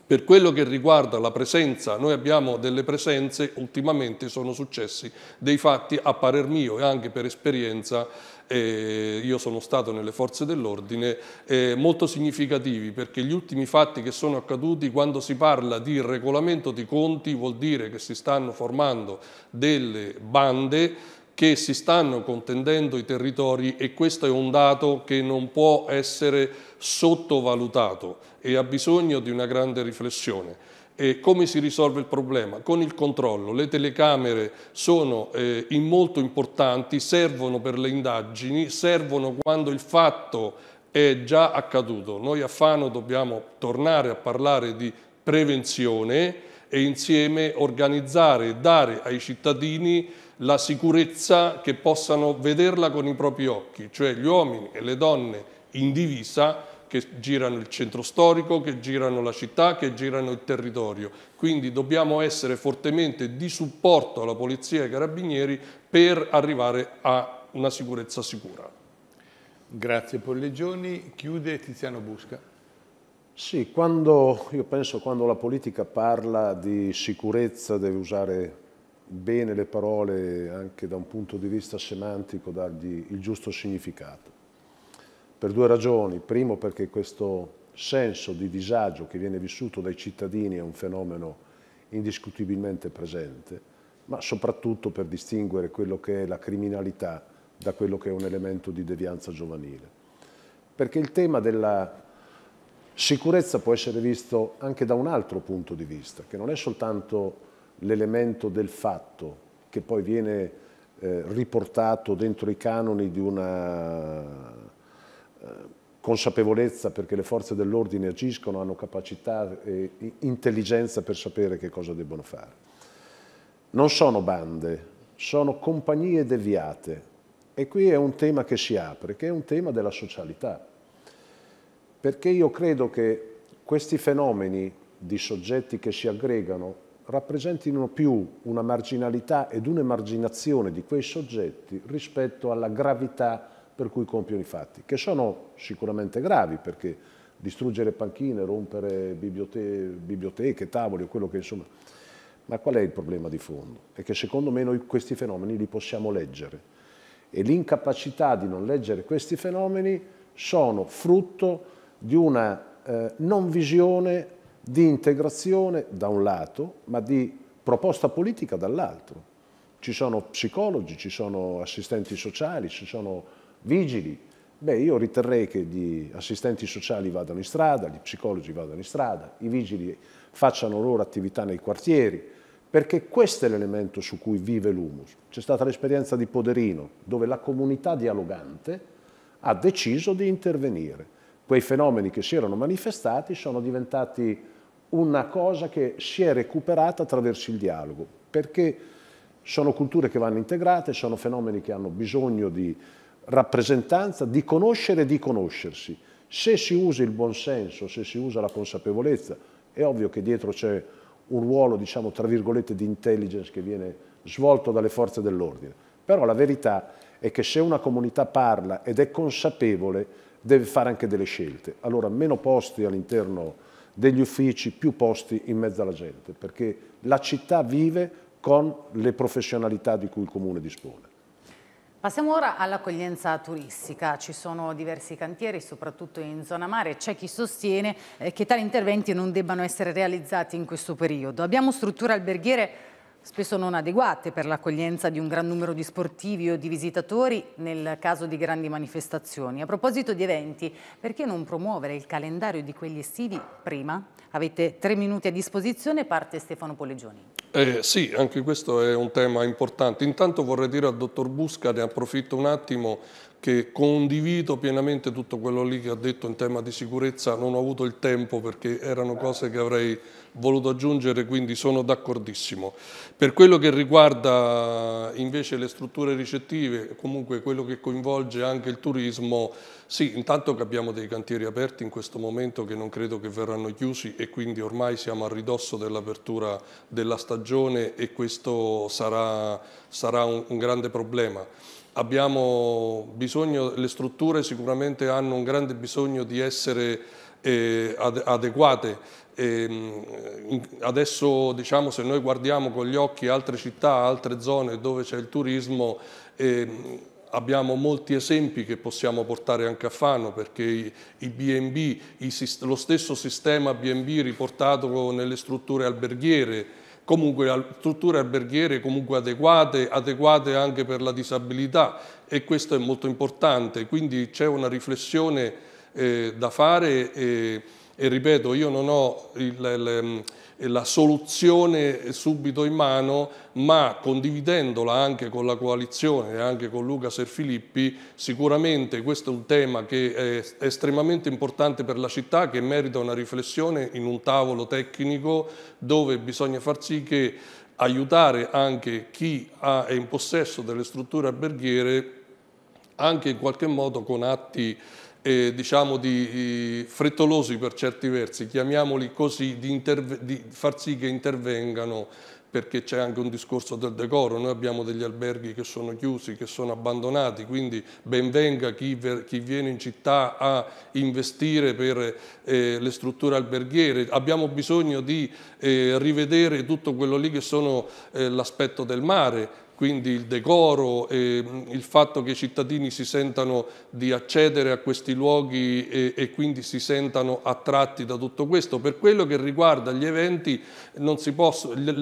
Per quello che riguarda la presenza, noi abbiamo delle presenze, ultimamente sono successi dei fatti a parer mio e anche per esperienza, eh, io sono stato nelle forze dell'ordine, eh, molto significativi perché gli ultimi fatti che sono accaduti quando si parla di regolamento di conti vuol dire che si stanno formando delle bande che si stanno contendendo i territori e questo è un dato che non può essere sottovalutato e ha bisogno di una grande riflessione. E come si risolve il problema? Con il controllo. Le telecamere sono eh, in molto importanti, servono per le indagini, servono quando il fatto è già accaduto. Noi a Fano dobbiamo tornare a parlare di prevenzione e insieme organizzare e dare ai cittadini la sicurezza che possano vederla con i propri occhi, cioè gli uomini e le donne in divisa che girano il centro storico, che girano la città, che girano il territorio. Quindi dobbiamo essere fortemente di supporto alla polizia e ai carabinieri per arrivare a una sicurezza sicura. Grazie Pollegioni. Chiude Tiziano Busca. Sì, quando, io penso quando la politica parla di sicurezza deve usare bene le parole anche da un punto di vista semantico, dargli il giusto significato. Per due ragioni. Primo perché questo senso di disagio che viene vissuto dai cittadini è un fenomeno indiscutibilmente presente, ma soprattutto per distinguere quello che è la criminalità da quello che è un elemento di devianza giovanile. Perché il tema della sicurezza può essere visto anche da un altro punto di vista, che non è soltanto l'elemento del fatto che poi viene eh, riportato dentro i canoni di una eh, consapevolezza perché le forze dell'ordine agiscono, hanno capacità e intelligenza per sapere che cosa debbono fare. Non sono bande, sono compagnie deviate e qui è un tema che si apre, che è un tema della socialità, perché io credo che questi fenomeni di soggetti che si aggregano rappresentino più una marginalità ed un'emarginazione di quei soggetti rispetto alla gravità per cui compiono i fatti, che sono sicuramente gravi perché distruggere panchine, rompere biblioteche, biblioteche tavoli o quello che insomma... Ma qual è il problema di fondo? È che secondo me noi questi fenomeni li possiamo leggere e l'incapacità di non leggere questi fenomeni sono frutto di una eh, non visione di integrazione da un lato, ma di proposta politica dall'altro. Ci sono psicologi, ci sono assistenti sociali, ci sono vigili. Beh, io riterrei che gli assistenti sociali vadano in strada, gli psicologi vadano in strada, i vigili facciano loro attività nei quartieri, perché questo è l'elemento su cui vive l'humus. C'è stata l'esperienza di Poderino, dove la comunità dialogante ha deciso di intervenire. Quei fenomeni che si erano manifestati sono diventati una cosa che si è recuperata attraverso il dialogo, perché sono culture che vanno integrate, sono fenomeni che hanno bisogno di rappresentanza, di conoscere e di conoscersi. Se si usa il buonsenso, se si usa la consapevolezza, è ovvio che dietro c'è un ruolo, diciamo, tra virgolette, di intelligence che viene svolto dalle forze dell'ordine. Però la verità è che se una comunità parla ed è consapevole, deve fare anche delle scelte. Allora, meno posti all'interno degli uffici, più posti in mezzo alla gente, perché la città vive con le professionalità di cui il Comune dispone. Passiamo ora all'accoglienza turistica, ci sono diversi cantieri soprattutto in zona mare, c'è chi sostiene eh, che tali interventi non debbano essere realizzati in questo periodo. Abbiamo strutture alberghiere spesso non adeguate per l'accoglienza di un gran numero di sportivi o di visitatori nel caso di grandi manifestazioni. A proposito di eventi, perché non promuovere il calendario di quegli estivi prima? Avete tre minuti a disposizione, parte Stefano Polegioni. Eh, sì, anche questo è un tema importante. Intanto vorrei dire al dottor Busca, ne approfitto un attimo, che condivido pienamente tutto quello lì che ha detto in tema di sicurezza, non ho avuto il tempo perché erano cose che avrei voluto aggiungere, quindi sono d'accordissimo. Per quello che riguarda invece le strutture ricettive, comunque quello che coinvolge anche il turismo, sì, intanto che abbiamo dei cantieri aperti in questo momento che non credo che verranno chiusi e quindi ormai siamo a ridosso dell'apertura della stagione e questo sarà, sarà un, un grande problema abbiamo bisogno, le strutture sicuramente hanno un grande bisogno di essere eh, ad, adeguate. E, ehm, adesso diciamo se noi guardiamo con gli occhi altre città, altre zone dove c'è il turismo, eh, abbiamo molti esempi che possiamo portare anche a Fano perché i B&B, lo stesso sistema B&B riportato nelle strutture alberghiere, comunque strutture alberghiere comunque adeguate, adeguate anche per la disabilità e questo è molto importante, quindi c'è una riflessione eh, da fare e, e, ripeto, io non ho il, il la soluzione subito in mano, ma condividendola anche con la coalizione e anche con Luca Serfilippi, sicuramente questo è un tema che è estremamente importante per la città, che merita una riflessione in un tavolo tecnico dove bisogna far sì che aiutare anche chi è in possesso delle strutture alberghiere anche in qualche modo con atti eh, diciamo di eh, frettolosi per certi versi, chiamiamoli così, di, di far sì che intervengano perché c'è anche un discorso del decoro, noi abbiamo degli alberghi che sono chiusi, che sono abbandonati, quindi benvenga chi, chi viene in città a investire per eh, le strutture alberghiere, abbiamo bisogno di eh, rivedere tutto quello lì che sono eh, l'aspetto del mare, quindi il decoro, mm, il fatto che i cittadini si sentano di accedere a questi luoghi e, e, quindi si sentano attratti da tutto questo. Per quello che riguarda gli eventi, posso, gli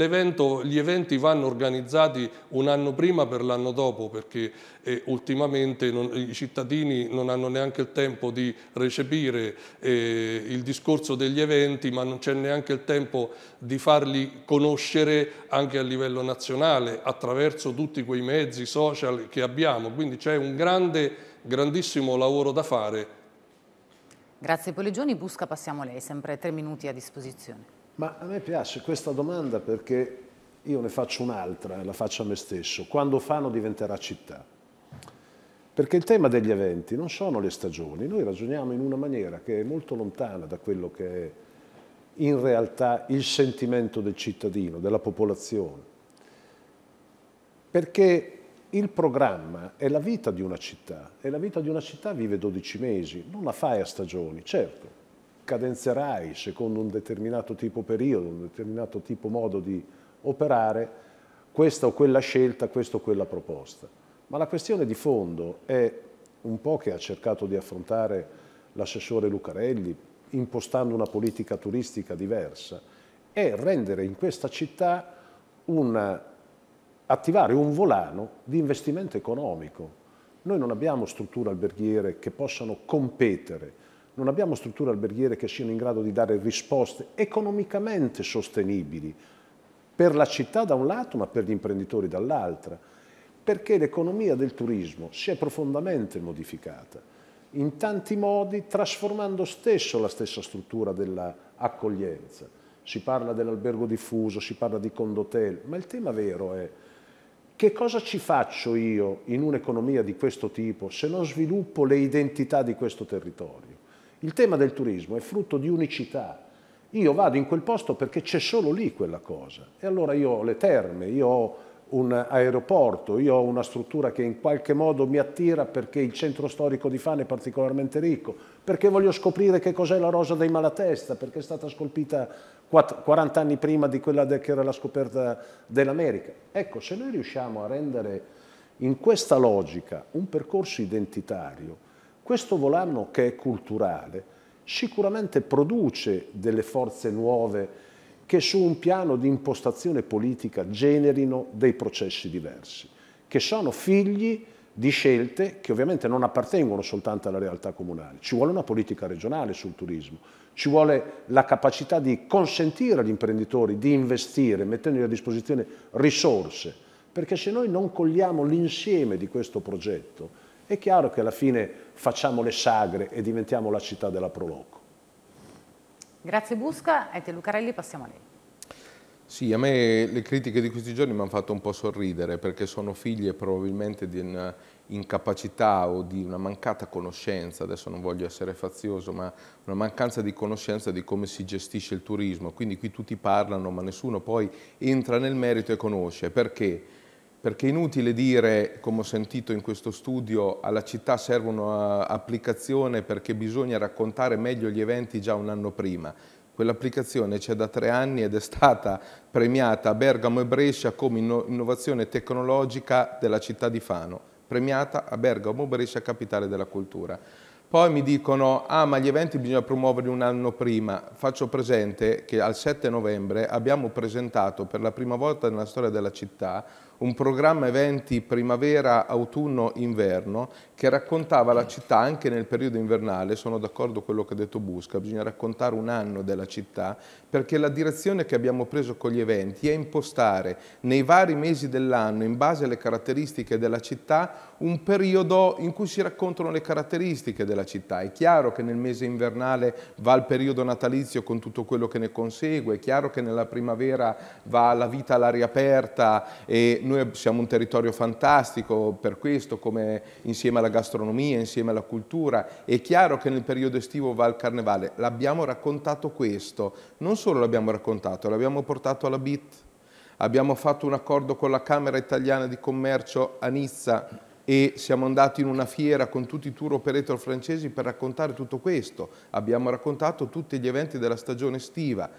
eventi vanno organizzati un anno prima per l'anno dopo perché eh, ultimamente non, i cittadini non hanno neanche il tempo di recepire eh, il discorso degli eventi ma non c'è neanche il tempo di farli conoscere anche a livello nazionale attraverso attraverso tutti quei mezzi social che abbiamo, quindi c'è un grande, grandissimo lavoro da fare. Grazie Poligioni, Busca passiamo a lei, sempre tre minuti a disposizione. Ma a me piace questa domanda perché io ne faccio un'altra, la faccio a me stesso. Quando Fano diventerà città? Perché il tema degli eventi non sono le stagioni, noi ragioniamo in una maniera che è molto lontana da quello che è in realtà il sentimento del cittadino, della popolazione perché il programma è la vita di una città e la vita di una città vive 12 mesi, non la fai a stagioni, certo, cadenzerai secondo un determinato tipo periodo, un determinato tipo modo di operare questa o quella scelta, questa o quella proposta. Ma la questione di fondo è un po' che ha cercato di affrontare l'assessore Lucarelli, impostando una politica turistica diversa, è rendere in questa città una attivare un volano di investimento economico. Noi non abbiamo strutture alberghiere che possano competere, non abbiamo strutture alberghiere che siano in grado di dare risposte economicamente sostenibili per la città da un lato ma per gli imprenditori dall'altra, perché l'economia del turismo si è profondamente modificata in tanti modi trasformando stesso la stessa struttura dell'accoglienza. Si parla dell'albergo diffuso, si parla di condotel, ma il tema vero è che cosa ci faccio io in un'economia di questo tipo se non sviluppo le identità di questo territorio? Il tema del turismo è frutto di unicità. Io vado in quel posto perché c'è solo lì quella cosa. E allora io ho le terme, io ho un aeroporto, io ho una struttura che in qualche modo mi attira perché il centro storico di Fane è particolarmente ricco, perché voglio scoprire che cos'è la rosa dei Malatesta, perché è stata scolpita 40 anni prima di quella che era la scoperta dell'America. Ecco, se noi riusciamo a rendere in questa logica un percorso identitario, questo volano che è culturale sicuramente produce delle forze nuove, che su un piano di impostazione politica generino dei processi diversi, che sono figli di scelte che ovviamente non appartengono soltanto alla realtà comunale. Ci vuole una politica regionale sul turismo, ci vuole la capacità di consentire agli imprenditori di investire, mettendo a disposizione risorse, perché se noi non cogliamo l'insieme di questo progetto, è chiaro che alla fine facciamo le sagre e diventiamo la città della Proloco. Grazie Busca, Ete Lucarelli, passiamo a lei. Sì, a me le critiche di questi giorni mi hanno fatto un po' sorridere perché sono figlie probabilmente di un'incapacità o di una mancata conoscenza, adesso non voglio essere fazioso, ma una mancanza di conoscenza di come si gestisce il turismo. Quindi qui tutti parlano ma nessuno poi entra nel merito e conosce. Perché? perché è inutile dire, come ho sentito in questo studio, alla città serve eh, un'applicazione perché bisogna raccontare meglio gli eventi già un anno prima. Quell'applicazione c'è da tre anni ed è stata premiata a Bergamo e Brescia come innovazione tecnologica della città di Fano, premiata a Bergamo e Brescia capitale della cultura. Poi mi dicono, ah ma gli eventi bisogna promuoverli un anno prima. Faccio presente che al 7 novembre abbiamo presentato per la prima volta nella storia della città un programma eventi primavera, autunno, inverno che raccontava la città anche nel periodo invernale, sono d'accordo con quello che ha detto Busca, bisogna raccontare un anno della città, perché la direzione che abbiamo preso con gli eventi è impostare nei vari mesi dell'anno, in base alle caratteristiche della città, un periodo in cui si raccontano le caratteristiche della città. È chiaro che nel mese invernale va il periodo natalizio con tutto quello che ne consegue, è chiaro che nella primavera va la vita all'aria aperta e noi siamo un territorio fantastico per questo, come insieme alla alla gastronomia, insieme alla cultura. È chiaro che nel periodo estivo va al carnevale. L'abbiamo raccontato questo. Non solo l'abbiamo raccontato, l'abbiamo portato alla BIT. Abbiamo fatto un accordo con la Camera Italiana di Commercio a Nizza e siamo andati in una fiera con tutti i tour operator francesi per raccontare tutto questo. Abbiamo raccontato tutti gli eventi della stagione estiva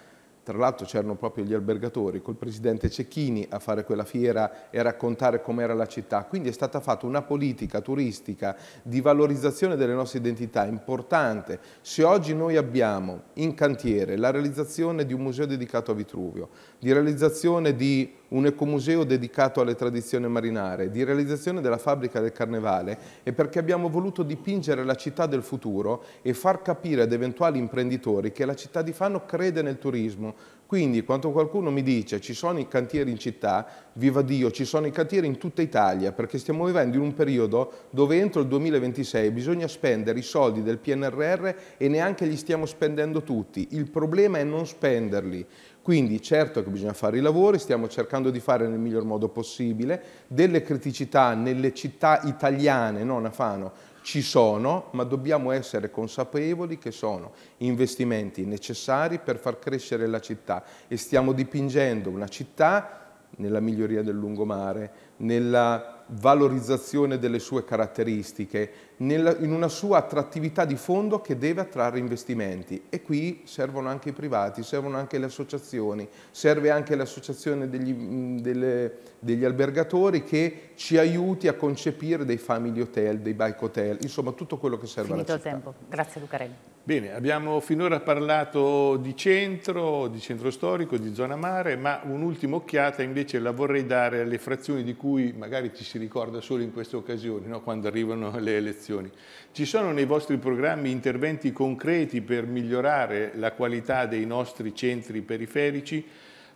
tra l'altro c'erano proprio gli albergatori col presidente Cecchini a fare quella fiera e a raccontare com'era la città. Quindi è stata fatta una politica turistica di valorizzazione delle nostre identità importante. Se oggi noi abbiamo in cantiere la realizzazione di un museo dedicato a Vitruvio, di realizzazione di un ecomuseo dedicato alle tradizioni marinare, di realizzazione della fabbrica del carnevale è perché abbiamo voluto dipingere la città del futuro e far capire ad eventuali imprenditori che la città di Fano crede nel turismo. Quindi quando qualcuno mi dice ci sono i cantieri in città, viva Dio, ci sono i cantieri in tutta Italia perché stiamo vivendo in un periodo dove entro il 2026 bisogna spendere i soldi del PNRR e neanche li stiamo spendendo tutti. Il problema è non spenderli. Quindi certo che bisogna fare i lavori, stiamo cercando di fare nel miglior modo possibile, delle criticità nelle città italiane, non a Fano, ci sono, ma dobbiamo essere consapevoli che sono investimenti necessari per far crescere la città e stiamo dipingendo una città nella miglioria del lungomare, nella valorizzazione delle sue caratteristiche, nella, in una sua attrattività di fondo che deve attrarre investimenti e qui servono anche i privati, servono anche le associazioni, serve anche l'associazione degli, delle, degli albergatori che ci aiuti a concepire dei family hotel, dei bike hotel, insomma tutto quello che serve Finito alla città. Finito il tempo, grazie Lucarelli. Bene, abbiamo finora parlato di centro, di centro storico, di zona mare, ma un'ultima occhiata invece la vorrei dare alle frazioni di cui magari ci si ricorda solo in queste occasioni, no? quando arrivano le elezioni. Ci sono nei vostri programmi interventi concreti per migliorare la qualità dei nostri centri periferici?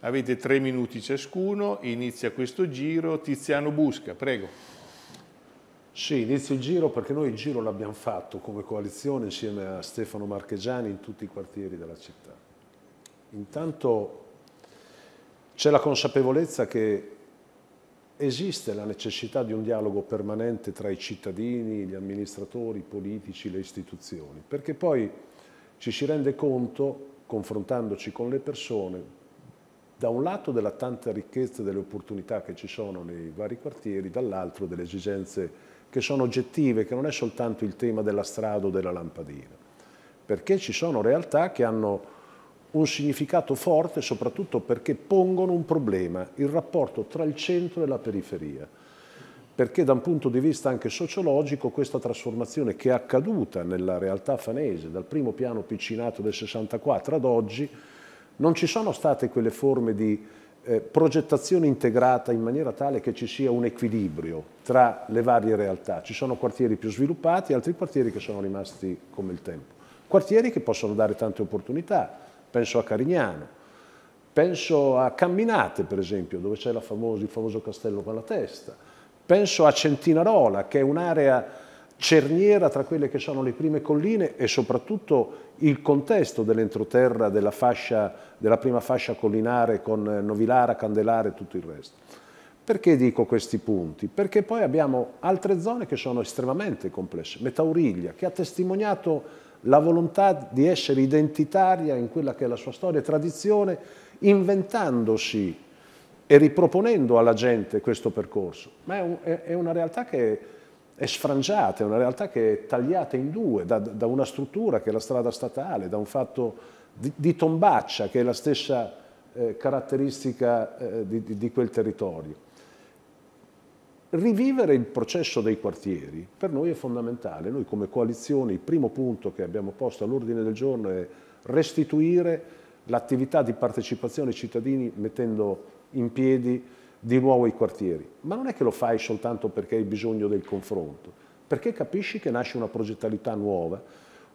Avete tre minuti ciascuno, inizia questo giro. Tiziano Busca, prego. Sì, inizio il giro perché noi il giro l'abbiamo fatto come coalizione insieme a Stefano Marchegiani in tutti i quartieri della città. Intanto c'è la consapevolezza che esiste la necessità di un dialogo permanente tra i cittadini, gli amministratori, i politici, le istituzioni, perché poi ci si rende conto, confrontandoci con le persone, da un lato della tanta ricchezza e delle opportunità che ci sono nei vari quartieri, dall'altro delle esigenze che sono oggettive, che non è soltanto il tema della strada o della lampadina, perché ci sono realtà che hanno un significato forte soprattutto perché pongono un problema, il rapporto tra il centro e la periferia. Perché da un punto di vista anche sociologico questa trasformazione che è accaduta nella realtà fanese dal primo piano piccinato del 64 ad oggi, non ci sono state quelle forme di eh, progettazione integrata in maniera tale che ci sia un equilibrio tra le varie realtà. Ci sono quartieri più sviluppati, e altri quartieri che sono rimasti come il tempo. Quartieri che possono dare tante opportunità, penso a Carignano, penso a Camminate per esempio, dove c'è il famoso castello con la testa, penso a Centinarola che è un'area cerniera tra quelle che sono le prime colline e soprattutto il contesto dell'entroterra della, della, prima fascia collinare con Novilara, Candelare e tutto il resto. Perché dico questi punti? Perché poi abbiamo altre zone che sono estremamente complesse. Metauriglia, che ha testimoniato la volontà di essere identitaria in quella che è la sua storia e tradizione, inventandosi e riproponendo alla gente questo percorso. Ma è, un, è, è una realtà che è sfrangiata, è una realtà che è tagliata in due da, da una struttura che è la strada statale, da un fatto di, di tombaccia che è la stessa eh, caratteristica eh, di, di, di quel territorio. Rivivere il processo dei quartieri per noi è fondamentale. Noi come coalizione il primo punto che abbiamo posto all'ordine del giorno è restituire l'attività di partecipazione ai cittadini mettendo in piedi di nuovo i quartieri. Ma non è che lo fai soltanto perché hai bisogno del confronto, perché capisci che nasce una progettualità nuova,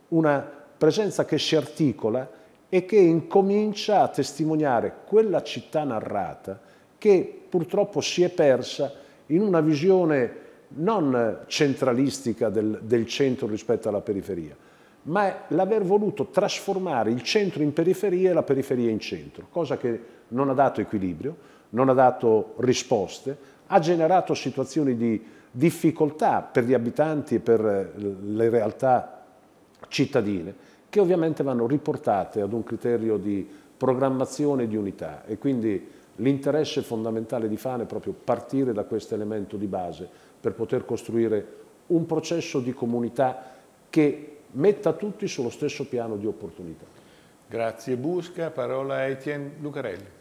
una presenza che si articola e che incomincia a testimoniare quella città narrata che purtroppo si è persa in una visione non centralistica del, del centro rispetto alla periferia, ma è l'aver voluto trasformare il centro in periferia e la periferia in centro, cosa che non ha dato equilibrio, non ha dato risposte, ha generato situazioni di difficoltà per gli abitanti e per eh, le realtà cittadine, che ovviamente vanno riportate ad un criterio di programmazione di unità e quindi L'interesse fondamentale di FAN è proprio partire da questo elemento di base per poter costruire un processo di comunità che metta tutti sullo stesso piano di opportunità. Grazie Busca, parola a Etienne Lucarelli.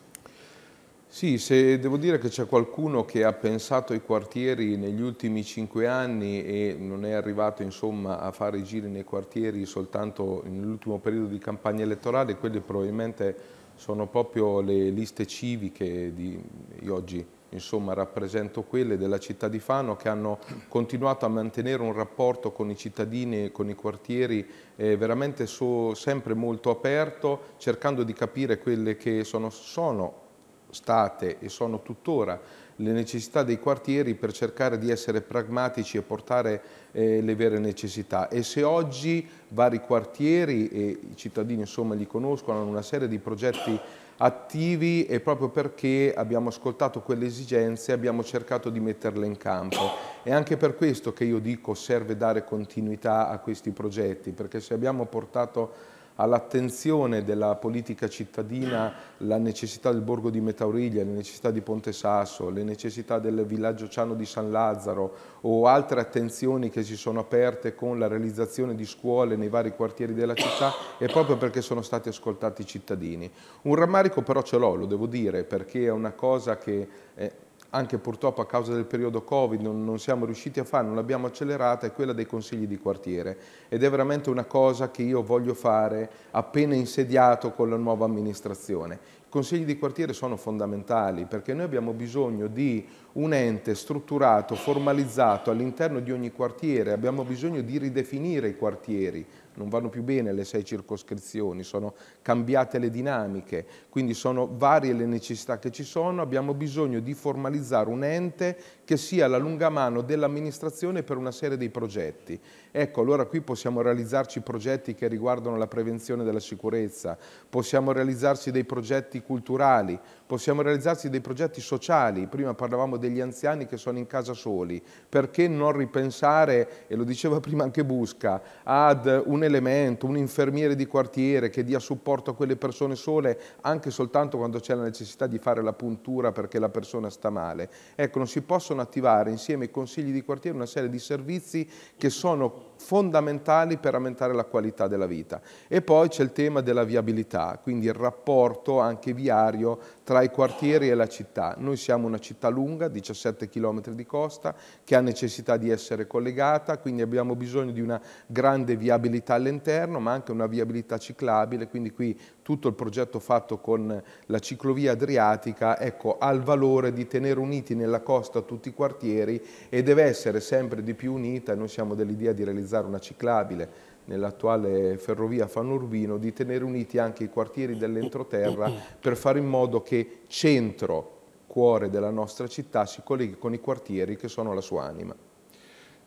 Sì, se devo dire che c'è qualcuno che ha pensato ai quartieri negli ultimi cinque anni e non è arrivato insomma, a fare i giri nei quartieri soltanto nell'ultimo periodo di campagna elettorale, quello è probabilmente sono proprio le liste civiche, di, io oggi insomma, rappresento quelle della città di Fano che hanno continuato a mantenere un rapporto con i cittadini, e con i quartieri eh, veramente so, sempre molto aperto, cercando di capire quelle che sono, sono state e sono tuttora le necessità dei quartieri per cercare di essere pragmatici e portare eh, le vere necessità. E se oggi vari quartieri e i cittadini insomma li conoscono, hanno una serie di progetti attivi e proprio perché abbiamo ascoltato quelle esigenze abbiamo cercato di metterle in campo. È anche per questo che io dico serve dare continuità a questi progetti, perché se abbiamo portato all'attenzione della politica cittadina la necessità del borgo di Metauriglia, le necessità di Ponte Sasso, le necessità del villaggio Ciano di San Lazzaro o altre attenzioni che si sono aperte con la realizzazione di scuole nei vari quartieri della città è proprio perché sono stati ascoltati i cittadini. Un rammarico però ce l'ho, lo devo dire, perché è una cosa che eh, anche purtroppo a causa del periodo Covid non, non siamo riusciti a fare, non l'abbiamo accelerata, è quella dei consigli di quartiere ed è veramente una cosa che io voglio fare appena insediato con la nuova amministrazione. I consigli di quartiere sono fondamentali perché noi abbiamo bisogno di un ente strutturato, formalizzato all'interno di ogni quartiere, abbiamo bisogno di ridefinire i quartieri, non vanno più bene le sei circoscrizioni, sono cambiate le dinamiche, quindi sono varie le necessità che ci sono, abbiamo bisogno di formalizzare un ente che sia la lungamano dell'amministrazione per una serie di progetti. Ecco, allora qui possiamo realizzarci progetti che riguardano la prevenzione della sicurezza, possiamo realizzarci dei progetti culturali, possiamo realizzarci dei progetti sociali. Prima parlavamo degli anziani che sono in casa soli. Perché non ripensare, e lo diceva prima anche Busca, ad un elemento, un infermiere di quartiere che dia supporto a quelle persone sole anche soltanto quando c'è la necessità di fare la puntura perché la persona sta male. Ecco, non si possono possono attivare insieme ai consigli di quartiere una serie di servizi che sono fondamentali per aumentare la qualità della vita. E poi c'è il tema della viabilità, quindi il rapporto anche viario tra i quartieri e la città. Noi siamo una città lunga, 17 km di costa, che ha necessità di essere collegata, quindi abbiamo bisogno di una grande viabilità all'interno, ma anche una viabilità ciclabile, quindi qui tutto il progetto fatto con la ciclovia adriatica ecco, ha il valore di tenere uniti nella costa tutti i quartieri e deve essere sempre di più unita, noi siamo dell'idea di realizzare realizzare una ciclabile nell'attuale ferrovia Fanurbino, di tenere uniti anche i quartieri dell'entroterra per fare in modo che centro, cuore della nostra città, si colleghi con i quartieri che sono la sua anima.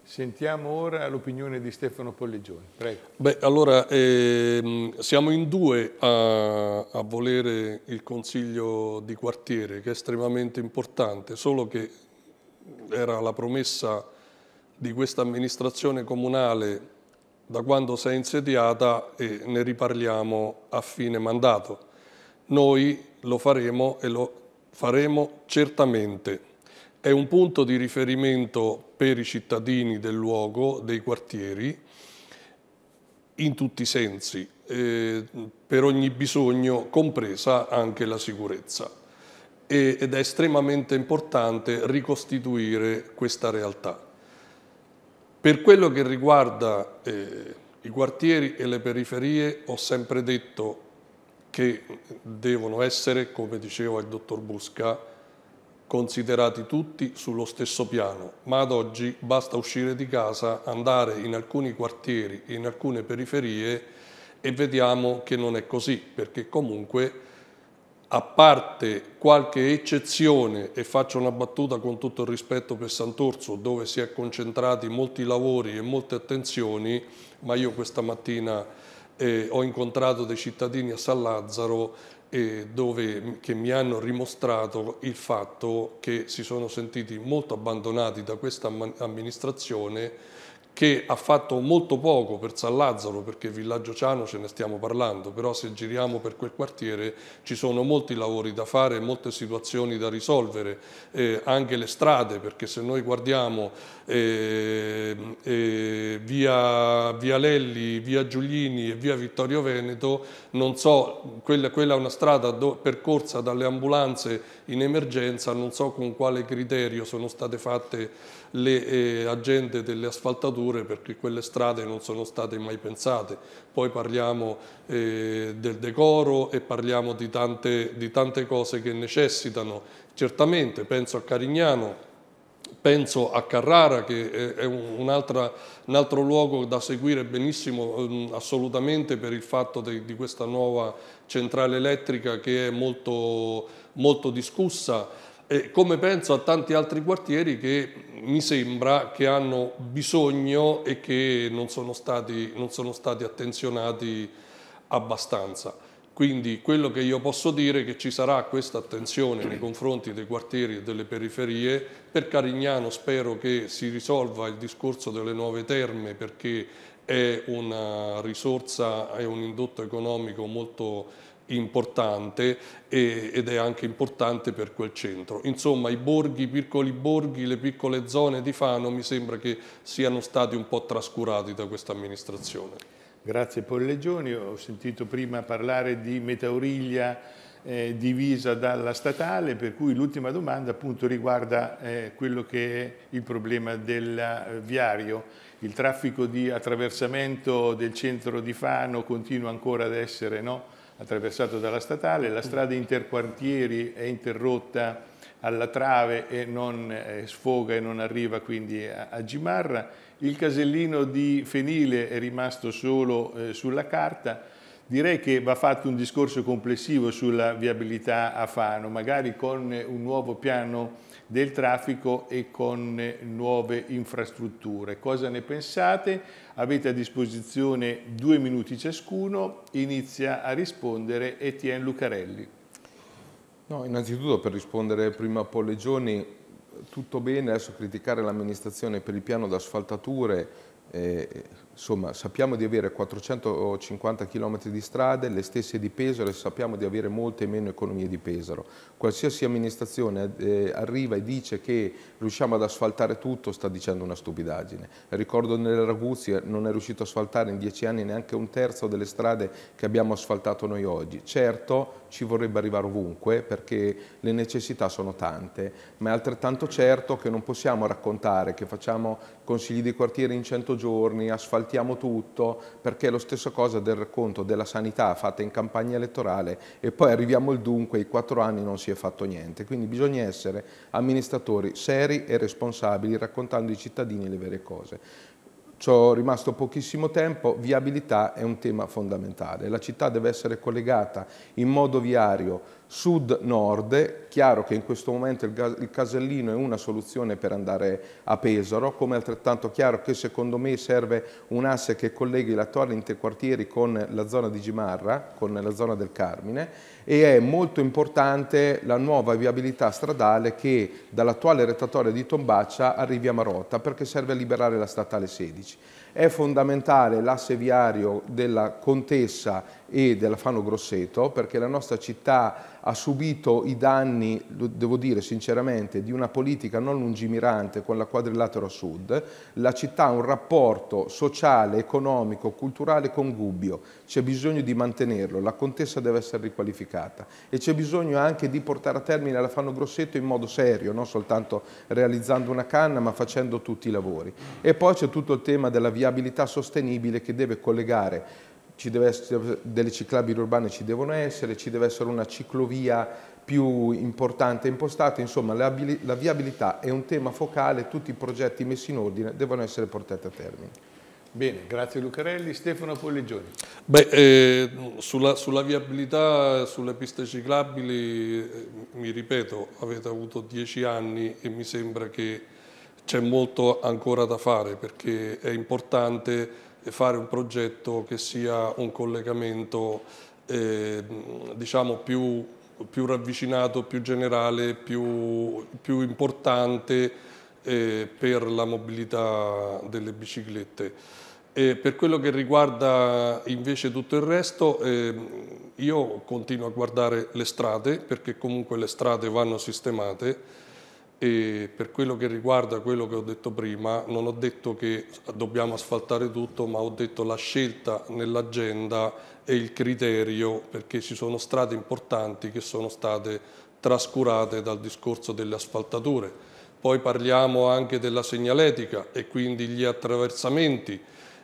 Sentiamo ora l'opinione di Stefano Polligioni. Prego. Beh, allora, ehm, siamo in due a, a, volere il consiglio di quartiere, che è estremamente importante, solo che era la promessa di questa amministrazione comunale da quando si è insediata e ne riparliamo a fine mandato. Noi lo faremo e lo faremo certamente. È un punto di riferimento per i cittadini del luogo, dei quartieri, in tutti i sensi, eh, per ogni bisogno, compresa anche la sicurezza. E, ed è estremamente importante ricostituire questa realtà. Per quello che riguarda eh, i quartieri e le periferie ho sempre detto che devono essere, come diceva il dottor Busca, considerati tutti sullo stesso piano, ma ad oggi basta uscire di casa, andare in alcuni quartieri, in alcune periferie e vediamo che non è così, perché comunque a parte qualche eccezione, e faccio una battuta con tutto il rispetto per Sant'Orso, dove si è concentrati molti lavori e molte attenzioni, ma io questa mattina eh, ho incontrato dei cittadini a San Lazzaro eh, dove, che mi hanno rimostrato il fatto che si sono sentiti molto abbandonati da questa amministrazione che ha fatto molto poco per San Lazzaro, perché Villaggio Ciano ce ne stiamo parlando, però se giriamo per quel quartiere ci sono molti lavori da fare, molte situazioni da risolvere, eh, anche le strade, perché se noi guardiamo eh, eh, via, via, Lelli, via Giuglini e via Vittorio Veneto, non so, quella, quella è una strada do, percorsa dalle ambulanze in emergenza, non so con quale criterio sono state fatte le eh, agende delle asfaltature perché quelle strade non sono state mai pensate. Poi parliamo eh, del decoro e parliamo di tante, di tante cose che necessitano. Certamente penso a Carignano, penso a Carrara che è un, altro, un altro luogo da seguire benissimo ehm, assolutamente per il fatto de, di questa nuova centrale elettrica che è molto, molto discussa eh, come penso a tanti altri quartieri che mi sembra che hanno bisogno e che non sono stati, non sono stati attenzionati abbastanza. Quindi quello che io posso dire è che ci sarà questa attenzione nei confronti dei quartieri e delle periferie. Per Carignano spero che si risolva il discorso delle nuove terme perché è una risorsa, è un indotto economico molto importante importante e, ed è anche importante per quel centro. Insomma i borghi, i piccoli borghi, le piccole zone di Fano mi sembra che siano stati un po' trascurati da questa amministrazione. Grazie Pollegioni, ho sentito prima parlare di Metauriglia eh, divisa dalla statale, per cui l'ultima domanda appunto riguarda eh, quello che è il problema del eh, viario. Il traffico di attraversamento del centro di Fano continua ancora ad essere no? attraversato dalla statale, la strada interquartieri è interrotta alla trave e non eh, sfoga e non arriva quindi a, a, Gimarra, il casellino di Fenile è rimasto solo eh, sulla carta, direi che va fatto un discorso complessivo sulla viabilità a Fano, magari con un nuovo piano del traffico e con nuove infrastrutture. Cosa ne pensate? Avete a disposizione due minuti ciascuno, inizia a rispondere Etienne Lucarelli. No, innanzitutto per rispondere prima a Pollegioni, tutto bene adesso criticare l'amministrazione per il piano d'asfaltature, eh, insomma, sappiamo di avere 450 km di strade, le stesse di Pesaro e sappiamo di avere molte meno economie di Pesaro qualsiasi amministrazione eh, arriva e dice che riusciamo ad asfaltare tutto sta dicendo una stupidaggine. Ricordo nelle Raguzzi non è riuscito a asfaltare in dieci anni neanche un terzo delle strade che abbiamo asfaltato noi oggi. Certo ci vorrebbe arrivare ovunque perché le necessità sono tante, ma è altrettanto certo che non possiamo raccontare che facciamo consigli di quartiere in 100 giorni, asfaltiamo tutto, perché è lo stesso cosa del racconto della sanità fatta in campagna elettorale e poi arriviamo il dunque, i quattro anni non si si è fatto niente. Quindi bisogna essere amministratori seri e responsabili raccontando ai cittadini le vere cose. Ci ho rimasto pochissimo tempo, viabilità è un tema fondamentale. La città deve essere collegata in modo viario sud-nord, chiaro che in questo momento il, casellino è una soluzione per andare a Pesaro, come altrettanto chiaro che secondo me serve un asse che colleghi la Torre Interquartieri con la zona di Gimarra, con la zona del Carmine e è molto importante la nuova viabilità stradale che dall'attuale rettatoria di Tombaccia arrivi a Marotta perché serve a liberare la statale 16. È fondamentale l'asse viario della Contessa e della Fano Grosseto perché la nostra città ha subito i danni, devo dire sinceramente, di una politica non lungimirante con la quadrilatero sud, la città ha un rapporto sociale, economico, culturale con Gubbio, c'è bisogno di mantenerlo, la contessa deve essere riqualificata e c'è bisogno anche di portare a termine la Fanno Grosseto in modo serio, non soltanto realizzando una canna ma facendo tutti i lavori. E poi c'è tutto il tema della viabilità sostenibile che deve collegare ci deve essere, delle ciclabili urbane ci devono essere, ci deve essere una ciclovia più importante impostata, insomma la, la viabilità è un tema focale, tutti i progetti messi in ordine devono essere portati a termine. Bene, grazie Lucarelli. Stefano Pollegioni. Beh, eh, sulla, sulla, viabilità, sulle piste ciclabili, eh, mi ripeto, avete avuto dieci anni e mi sembra che c'è molto ancora da fare perché è importante e fare un progetto che sia un collegamento eh, diciamo più, più, ravvicinato, più generale, più, più importante eh, per la mobilità delle biciclette. E per quello che riguarda invece tutto il resto, eh, io continuo a guardare le strade perché comunque le strade vanno sistemate e per quello che riguarda quello che ho detto prima, non ho detto che dobbiamo asfaltare tutto, ma ho detto la scelta nell'agenda e il criterio perché ci sono strade importanti che sono state trascurate dal discorso delle asfaltature. Poi parliamo anche della segnaletica e quindi gli attraversamenti.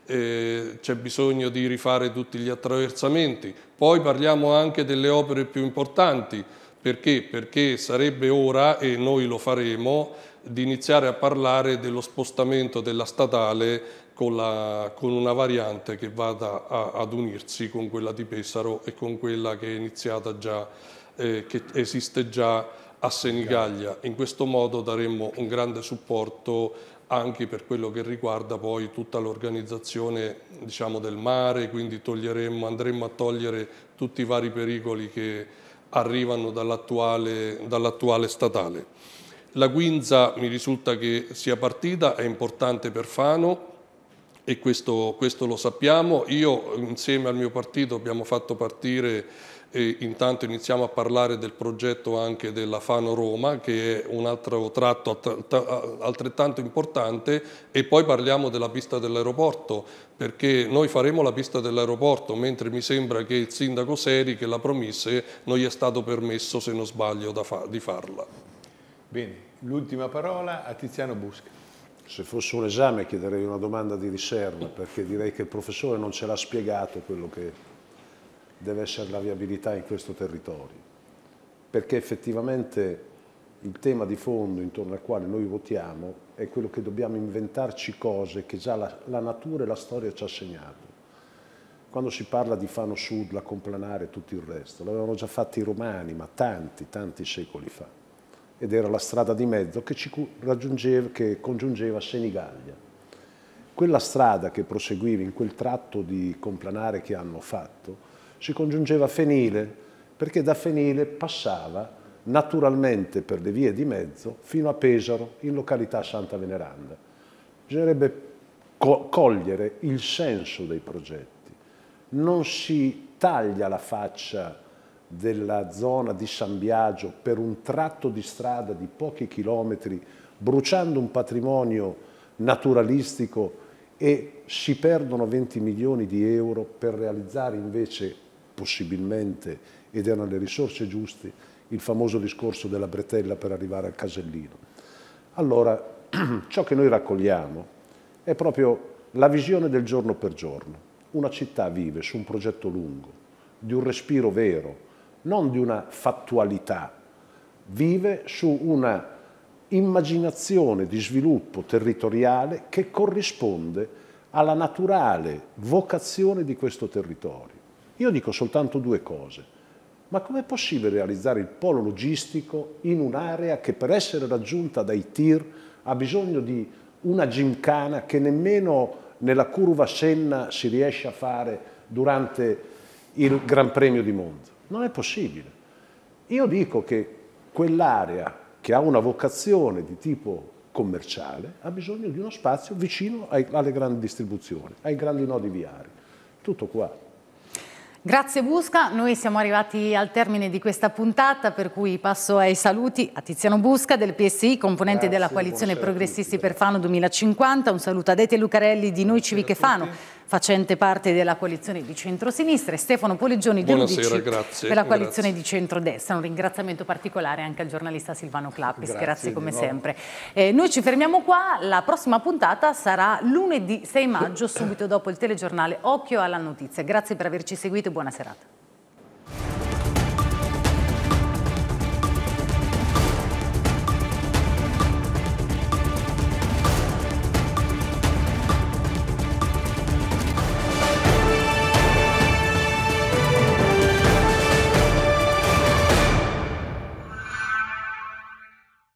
Eh, c'è bisogno di rifare tutti gli attraversamenti. Poi parliamo anche delle opere più importanti perché? Perché sarebbe ora, e noi lo faremo, di iniziare a parlare dello spostamento della statale con, la, con una variante che vada a, ad unirsi con quella di Pesaro e con quella che è iniziata già, eh, che esiste già a Senigallia. In questo modo daremmo un grande supporto anche per quello che riguarda poi tutta l'organizzazione diciamo, del mare, quindi andremo a togliere tutti i vari pericoli che, arrivano dall'attuale, dall'attuale statale. La Guinza mi risulta che sia partita, è importante per Fano e questo, questo lo sappiamo. Io insieme al mio partito abbiamo fatto partire e intanto iniziamo a parlare del progetto anche della Fano Roma che è un altro tratto altrettanto importante e poi parliamo della pista dell'aeroporto perché noi faremo la pista dell'aeroporto mentre mi sembra che il sindaco Seri che la promise non gli è stato permesso se non sbaglio di farla. Bene, l'ultima parola a Tiziano Busca. Se fosse un esame chiederei una domanda di riserva perché direi che il professore non ce l'ha spiegato quello che deve essere la viabilità in questo territorio, perché effettivamente il tema di fondo intorno al quale noi votiamo è quello che dobbiamo inventarci cose che già la, la natura e la storia ci ha segnato. Quando si parla di Fano Sud, la Complanare e tutto il resto, l'avevano già fatto i romani, ma tanti, tanti secoli fa. Ed era la strada di mezzo che, ci raggiungeva, che congiungeva Senigallia. Quella strada che proseguiva in quel tratto di Complanare che hanno fatto si congiungeva Fenile, perché da Fenile passava naturalmente per le vie di mezzo fino a Pesaro, in località Santa Veneranda. Bisognerebbe co cogliere il senso dei progetti. Non si taglia la faccia della zona di San Biagio per un tratto di strada di pochi chilometri, bruciando un patrimonio naturalistico e si perdono 20 milioni di euro per realizzare invece possibilmente, ed erano le risorse giuste, il famoso discorso della bretella per arrivare al casellino. Allora, ciò che noi raccogliamo è proprio la visione del giorno per giorno. Una città vive su un progetto lungo, di un respiro vero, non di una fattualità, vive su una immaginazione di sviluppo territoriale che corrisponde alla naturale vocazione di questo territorio. Io dico soltanto due cose. Ma com'è possibile realizzare il polo logistico in un'area che per essere raggiunta dai tir ha bisogno di una gincana che nemmeno nella curva Senna si riesce a fare durante il Gran Premio di Monza? Non è possibile. Io dico che quell'area che ha una vocazione di tipo commerciale ha bisogno di uno spazio vicino alle grandi distribuzioni, ai grandi nodi viari. Tutto qua. Grazie Busca, noi siamo arrivati al termine di questa puntata per cui passo ai saluti a Tiziano Busca del PSI, componente Grazie, della coalizione Progressisti per Fano 2050, un saluto a Dete Lucarelli di Noi Civiche Fano, facente parte della coalizione di centrosinistra, e Stefano Poligioni dell'Udc della coalizione grazie. di centrodestra. Un ringraziamento particolare anche al giornalista Silvano Clappis, grazie, grazie come sempre. Eh, noi ci fermiamo qua, la prossima puntata sarà lunedì 6 maggio, subito dopo il telegiornale Occhio alla Notizia. Grazie per averci seguito e buona serata.